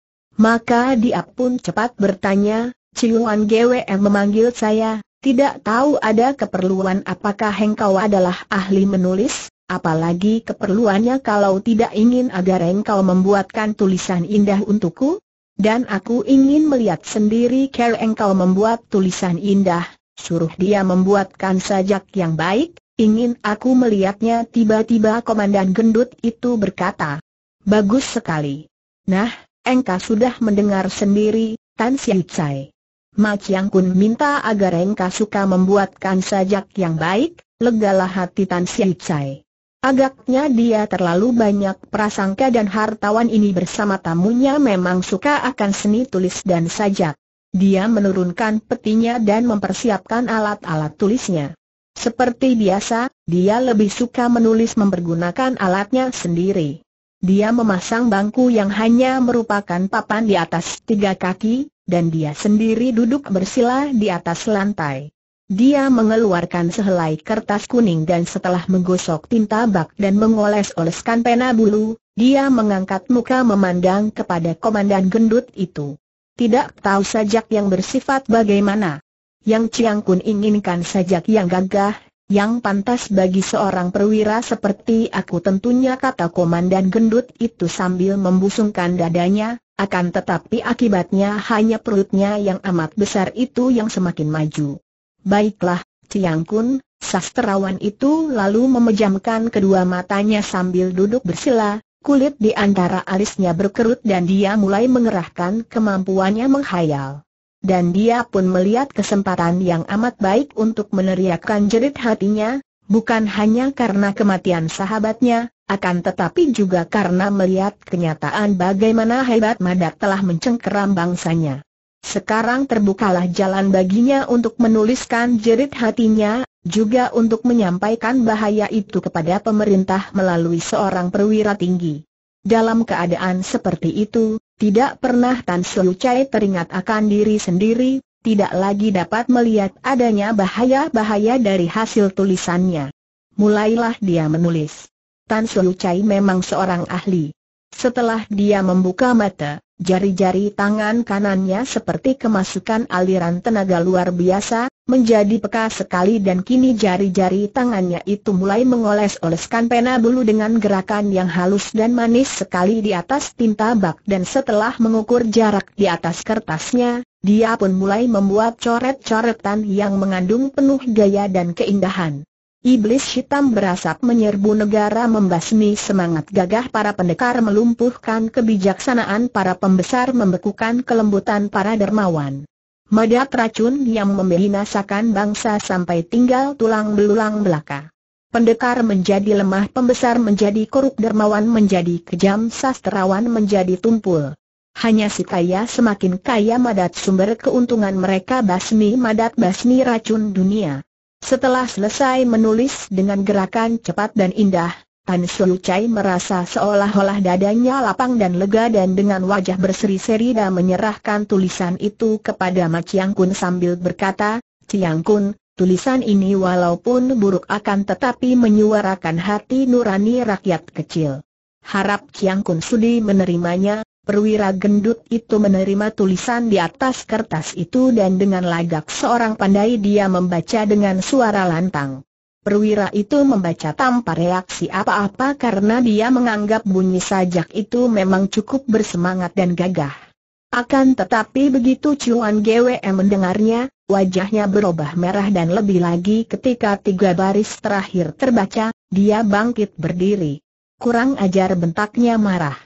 Maka dia pun cepat bertanya, Ciuan GWM memanggil saya, tidak tahu ada keperluan apakah engkau adalah ahli menulis, apalagi keperluannya kalau tidak ingin agar engkau membuatkan tulisan indah untukku? Dan aku ingin melihat sendiri care engkau membuat tulisan indah, suruh dia membuatkan sajak yang baik, ingin aku melihatnya tiba-tiba komandan gendut itu berkata. Bagus sekali. Nah, engkau sudah mendengar sendiri, Tan Siu Chai. Ma Chiang Kun minta agar Engka suka membuatkan sajak yang baik, legalah hati Tan Siai Chai. Agaknya dia terlalu banyak prasangka dan hartawan ini bersama tamunya memang suka akan seni tulis dan sajak. Dia menurunkan petinya dan mempersiapkan alat-alat tulisnya. Seperti biasa, dia lebih suka menulis mempergunakan alatnya sendiri. Dia memasang bangku yang hanya merupakan papan di atas tiga kaki, dan dia sendiri duduk bersila di atas lantai. Dia mengeluarkan sehelai kertas kuning dan setelah menggosok tinta bak dan mengoles-oleskan pena bulu, dia mengangkat muka memandang kepada komandan gendut itu. Tidak tahu sajak yang bersifat bagaimana. Yang Chiang Kun inginkan sajak yang gagah, yang pantas bagi seorang perwira seperti aku tentunya kata komandan gendut itu sambil membusungkan dadanya, akan tetapi akibatnya hanya perutnya yang amat besar itu yang semakin maju. Baiklah, Ciang Kun, sastrawan itu lalu memejamkan kedua matanya sambil duduk bersila, kulit di antara alisnya berkerut dan dia mulai mengerahkan kemampuannya menghayal. Dan dia pun melihat kesempatan yang amat baik untuk meneriakkan jerit hatinya, bukan hanya karena kematian sahabatnya, akan tetapi juga karena melihat kenyataan bagaimana hebat Madak telah mencengkeram bangsanya. Sekarang terbukalah jalan baginya untuk menuliskan jerit hatinya, juga untuk menyampaikan bahaya itu kepada pemerintah melalui seorang perwira tinggi. Dalam keadaan seperti itu, tidak pernah Tan Siu Chai teringat akan diri sendiri, tidak lagi dapat melihat adanya bahaya-bahaya dari hasil tulisannya. Mulailah dia menulis. Tan Su Chai memang seorang ahli. Setelah dia membuka mata, jari-jari tangan kanannya seperti kemasukan aliran tenaga luar biasa, menjadi peka sekali dan kini jari-jari tangannya itu mulai mengoles-oleskan pena bulu dengan gerakan yang halus dan manis sekali di atas tinta bak dan setelah mengukur jarak di atas kertasnya, dia pun mulai membuat coret-coretan yang mengandung penuh gaya dan keindahan. Iblis hitam berasap menyerbu negara membasmi semangat gagah para pendekar melumpuhkan kebijaksanaan para pembesar membekukan kelembutan para dermawan. Madat racun yang membinasakan bangsa sampai tinggal tulang belulang belaka. Pendekar menjadi lemah pembesar menjadi koruk dermawan menjadi kejam sastrawan menjadi tumpul. Hanya si kaya semakin kaya madat sumber keuntungan mereka basmi madat basmi racun dunia. Setelah selesai menulis dengan gerakan cepat dan indah, Tan Shui Chai merasa seolah-olah dadanya lapang dan lega dan dengan wajah berseri-seri dan menyerahkan tulisan itu kepada Ma Chiang Kun sambil berkata, Chiang Kun, tulisan ini walaupun buruk akan tetapi menyuarakan hati nurani rakyat kecil. Harap Chiang Kun sudi menerimanya, Perwira gendut itu menerima tulisan di atas kertas itu dan dengan lagak seorang pandai dia membaca dengan suara lantang. Perwira itu membaca tanpa reaksi apa-apa karena dia menganggap bunyi sajak itu memang cukup bersemangat dan gagah. Akan tetapi begitu Cuan GWM mendengarnya, wajahnya berubah merah dan lebih lagi ketika tiga baris terakhir terbaca, dia bangkit berdiri. Kurang ajar bentaknya marah.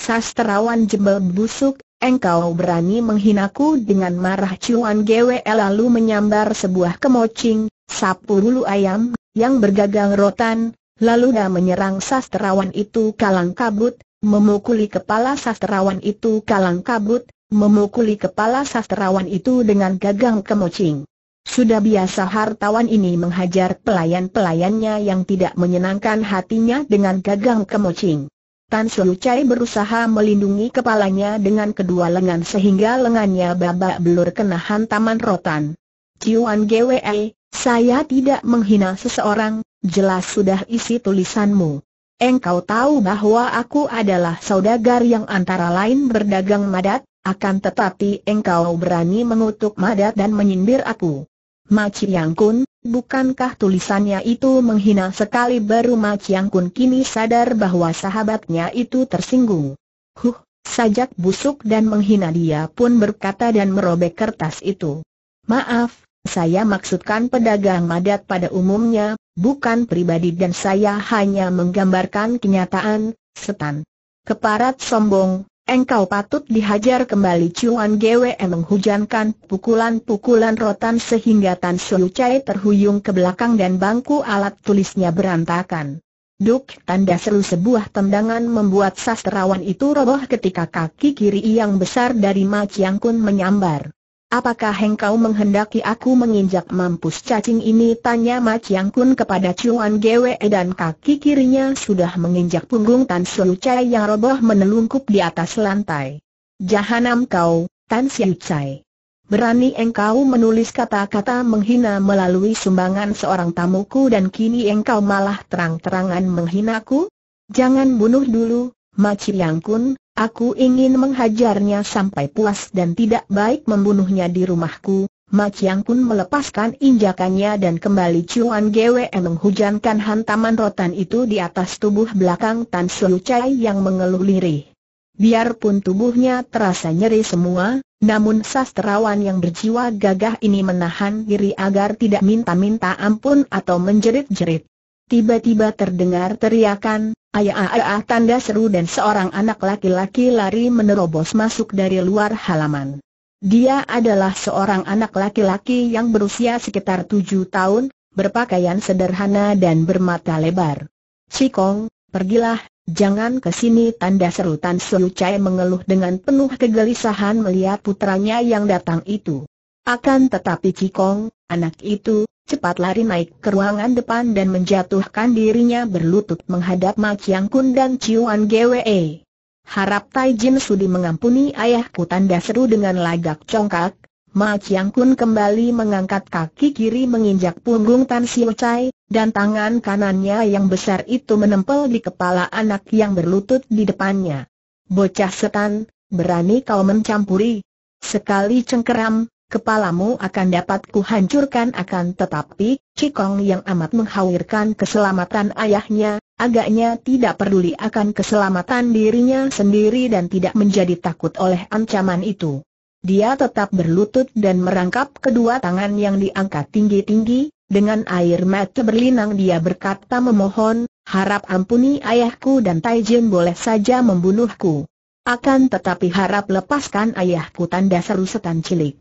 Sastrawan jembel busuk, engkau berani menghinaku dengan marah Cuan Gwe lalu menyambar sebuah kemocing, sapu bulu ayam, yang bergagang rotan, lalu dah menyerang sastrawan itu kalang kabut, memukuli kepala sastrawan itu kalang kabut, memukuli kepala sastrawan itu dengan gagang kemocing. Sudah biasa hartawan ini menghajar pelayan-pelayannya yang tidak menyenangkan hatinya dengan gagang kemocing. Tan Shu Chai berusaha melindungi kepalanya dengan kedua lengan sehingga lengannya babak belur kena hantaman rotan. Ciuan GWE, saya tidak menghina seseorang, jelas sudah isi tulisanmu. Engkau tahu bahwa aku adalah saudagar yang antara lain berdagang madat, akan tetapi engkau berani mengutuk madat dan menyindir aku. Maci Yang Kun, Bukankah tulisannya itu menghina sekali baru Ma Chiang Kun kini sadar bahwa sahabatnya itu tersinggung. Huh, sajak busuk dan menghina dia pun berkata dan merobek kertas itu. Maaf, saya maksudkan pedagang madat pada umumnya, bukan pribadi dan saya hanya menggambarkan kenyataan, setan. Keparat sombong, Engkau patut dihajar kembali Cuan Gwe menghujankan pukulan-pukulan rotan sehingga Tan Su Chai terhuyung ke belakang dan bangku alat tulisnya berantakan. Duk tanda seru sebuah tendangan membuat sastrawan itu roboh ketika kaki kiri yang besar dari Ma Chiang Kun menyambar. Apakah engkau menghendaki aku menginjak mampus cacing ini? Tanya Ma Chiang Kun kepada Chuan Gwe dan kaki kirinya sudah menginjak punggung Tan Siu Chai yang roboh menelungkup di atas lantai. Jahanam kau, Tan Siu Chai. Berani engkau menulis kata-kata menghina melalui sumbangan seorang tamuku dan kini engkau malah terang-terangan menghinaku? Jangan bunuh dulu, Ma Chiang Kun, Aku ingin menghajarnya sampai puas dan tidak baik membunuhnya di rumahku. Ma Chiang pun melepaskan injakannya dan kembali Chuan Gwe menghujankan hantaman rotan itu di atas tubuh belakang Tan Su Chai yang mengeluh lirih. Biarpun tubuhnya terasa nyeri semua, namun sastrawan yang berjiwa gagah ini menahan diri agar tidak minta-minta ampun atau menjerit-jerit. Tiba-tiba terdengar teriakan, Ayah-ayah tanda seru dan seorang anak laki-laki lari menerobos masuk dari luar halaman. Dia adalah seorang anak laki-laki yang berusia sekitar tujuh tahun, berpakaian sederhana dan bermata lebar. Sikong, pergilah, jangan ke sini tanda seru Tan Siu Chai mengeluh dengan penuh kegelisahan melihat putranya yang datang itu. Akan tetapi Cikong, anak itu, cepat lari naik ke ruangan depan dan menjatuhkan dirinya berlutut menghadap Ma Chiang Kun dan Ciuan Gwe. Harap Tai Jin Sudi mengampuni ayahku tanda seru dengan lagak congkak, Ma Chiang Kun kembali mengangkat kaki kiri menginjak punggung Tan Siu Chai, dan tangan kanannya yang besar itu menempel di kepala anak yang berlutut di depannya. Bocah setan, berani kau mencampuri. Sekali cengkeram, kepalamu akan dapat kuhancurkan akan tetapi, Cikong yang amat mengkhawatirkan keselamatan ayahnya, agaknya tidak peduli akan keselamatan dirinya sendiri dan tidak menjadi takut oleh ancaman itu. Dia tetap berlutut dan merangkap kedua tangan yang diangkat tinggi-tinggi, dengan air mata berlinang dia berkata memohon, harap ampuni ayahku dan Taijin boleh saja membunuhku. Akan tetapi harap lepaskan ayahku tanda seru setan cilik.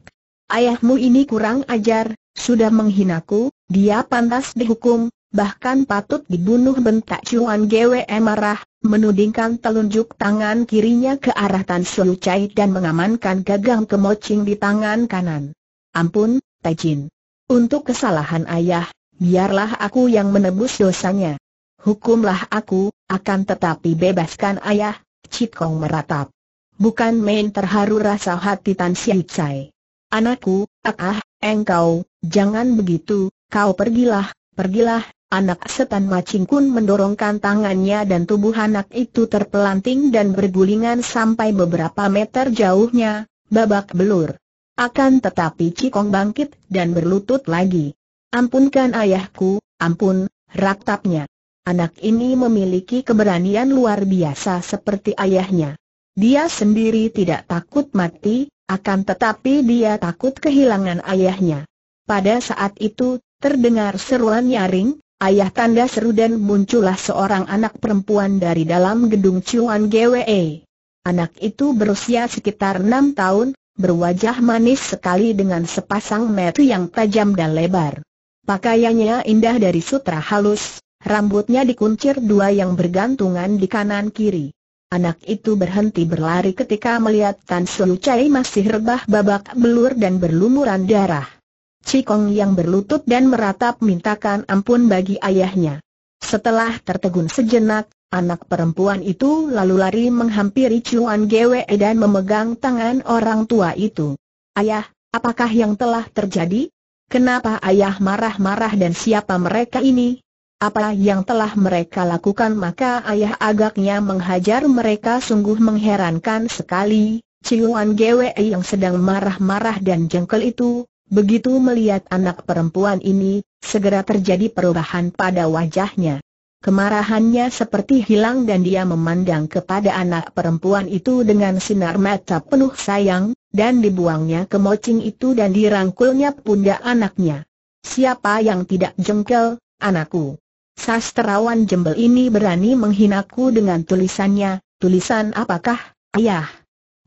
Ayahmu ini kurang ajar, sudah menghinaku, dia pantas dihukum, bahkan patut dibunuh bentak Ge Gwe marah, menudingkan telunjuk tangan kirinya ke arah Tan Shu Chai dan mengamankan gagang kemocing di tangan kanan. Ampun, Tejin. Untuk kesalahan ayah, biarlah aku yang menebus dosanya. Hukumlah aku, akan tetapi bebaskan ayah, Cikong meratap. Bukan main terharu rasa hati Tan Siu Chai. Anakku, ah, ah, engkau, jangan begitu, kau pergilah, pergilah, anak setan macing pun mendorongkan tangannya dan tubuh anak itu terpelanting dan bergulingan sampai beberapa meter jauhnya, babak belur. Akan tetapi Cikong bangkit dan berlutut lagi. Ampunkan ayahku, ampun, raktapnya. Anak ini memiliki keberanian luar biasa seperti ayahnya. Dia sendiri tidak takut mati, akan tetapi dia takut kehilangan ayahnya. Pada saat itu, terdengar seruan nyaring, ayah tanda seru dan muncullah seorang anak perempuan dari dalam gedung Cuan GWE. Anak itu berusia sekitar enam tahun, berwajah manis sekali dengan sepasang mata yang tajam dan lebar. Pakaiannya indah dari sutra halus, rambutnya dikuncir dua yang bergantungan di kanan kiri. Anak itu berhenti berlari ketika melihat Tan Su Chai masih rebah babak belur dan berlumuran darah. Cikong yang berlutut dan meratap mintakan ampun bagi ayahnya. Setelah tertegun sejenak, anak perempuan itu lalu lari menghampiri Chuan Gwe dan memegang tangan orang tua itu. Ayah, apakah yang telah terjadi? Kenapa ayah marah-marah dan siapa mereka ini? Apa yang telah mereka lakukan maka ayah agaknya menghajar mereka sungguh mengherankan sekali. Ciuan Gwe yang sedang marah-marah dan jengkel itu, begitu melihat anak perempuan ini, segera terjadi perubahan pada wajahnya. Kemarahannya seperti hilang dan dia memandang kepada anak perempuan itu dengan sinar mata penuh sayang, dan dibuangnya ke mocing itu dan dirangkulnya pundak anaknya. Siapa yang tidak jengkel, anakku? Sastrawan jembel ini berani menghinaku dengan tulisannya, tulisan apakah, ayah?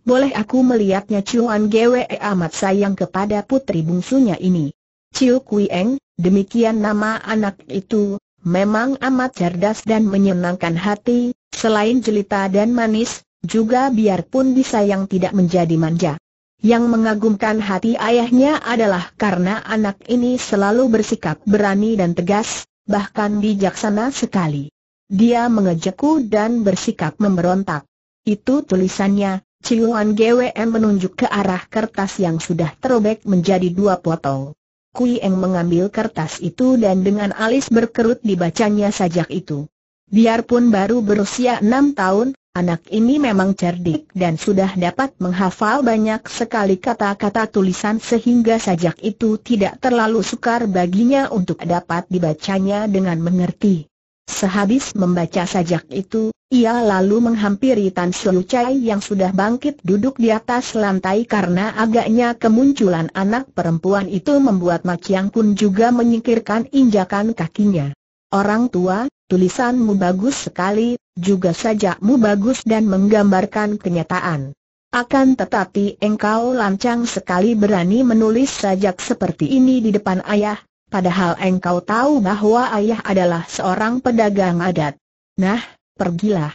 Boleh aku melihatnya Cuan Gwe amat sayang kepada putri bungsunya ini. Ciu Kuieng, demikian nama anak itu, memang amat cerdas dan menyenangkan hati, selain jelita dan manis, juga biarpun disayang tidak menjadi manja. Yang mengagumkan hati ayahnya adalah karena anak ini selalu bersikap berani dan tegas, bahkan bijaksana sekali. Dia mengejekku dan bersikap memberontak. Itu tulisannya, Ciuan GWM menunjuk ke arah kertas yang sudah terobek menjadi dua potong. Kui Eng mengambil kertas itu dan dengan alis berkerut dibacanya sajak itu. Biarpun baru berusia enam tahun, Anak ini memang cerdik dan sudah dapat menghafal banyak sekali kata-kata tulisan sehingga sajak itu tidak terlalu sukar baginya untuk dapat dibacanya dengan mengerti. Sehabis membaca sajak itu, ia lalu menghampiri Tan Siu Chai yang sudah bangkit duduk di atas lantai karena agaknya kemunculan anak perempuan itu membuat Mak Chiang Kun juga menyingkirkan injakan kakinya. Orang tua, tulisanmu bagus sekali, juga sajakmu bagus dan menggambarkan kenyataan. Akan tetapi engkau lancang sekali berani menulis sajak seperti ini di depan ayah, padahal engkau tahu bahwa ayah adalah seorang pedagang adat. Nah, pergilah.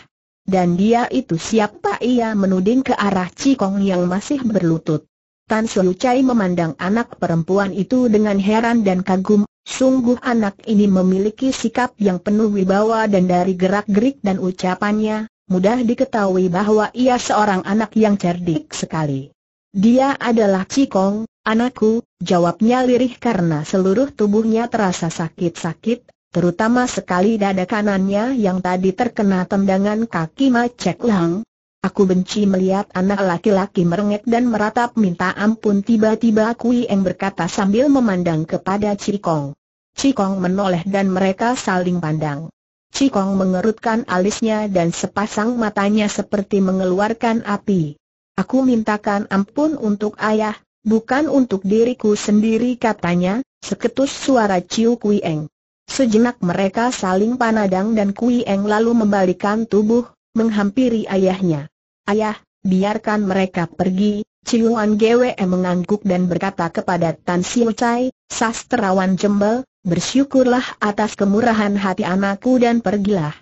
Dan dia itu siapa ia menuding ke arah Cikong yang masih berlutut. Tan Suyucai memandang anak perempuan itu dengan heran dan kagum, Sungguh anak ini memiliki sikap yang penuh wibawa dan dari gerak-gerik dan ucapannya, mudah diketahui bahwa ia seorang anak yang cerdik sekali. Dia adalah Cikong, anakku, jawabnya lirih karena seluruh tubuhnya terasa sakit-sakit, terutama sekali dada kanannya yang tadi terkena tendangan kaki Cek Lang, Aku benci melihat anak laki-laki merengek dan meratap minta ampun tiba-tiba Kui Eng berkata sambil memandang kepada Cikong. Cikong menoleh dan mereka saling pandang. Cikong mengerutkan alisnya dan sepasang matanya seperti mengeluarkan api. Aku mintakan ampun untuk ayah, bukan untuk diriku sendiri katanya, seketus suara Ciu Kui Eng. Sejenak mereka saling panadang dan Kui Eng lalu membalikan tubuh, menghampiri ayahnya. Ayah, biarkan mereka pergi, Ciuan Gwe mengangguk dan berkata kepada Tan Siu Chai, sastrawan jembel, bersyukurlah atas kemurahan hati anakku dan pergilah.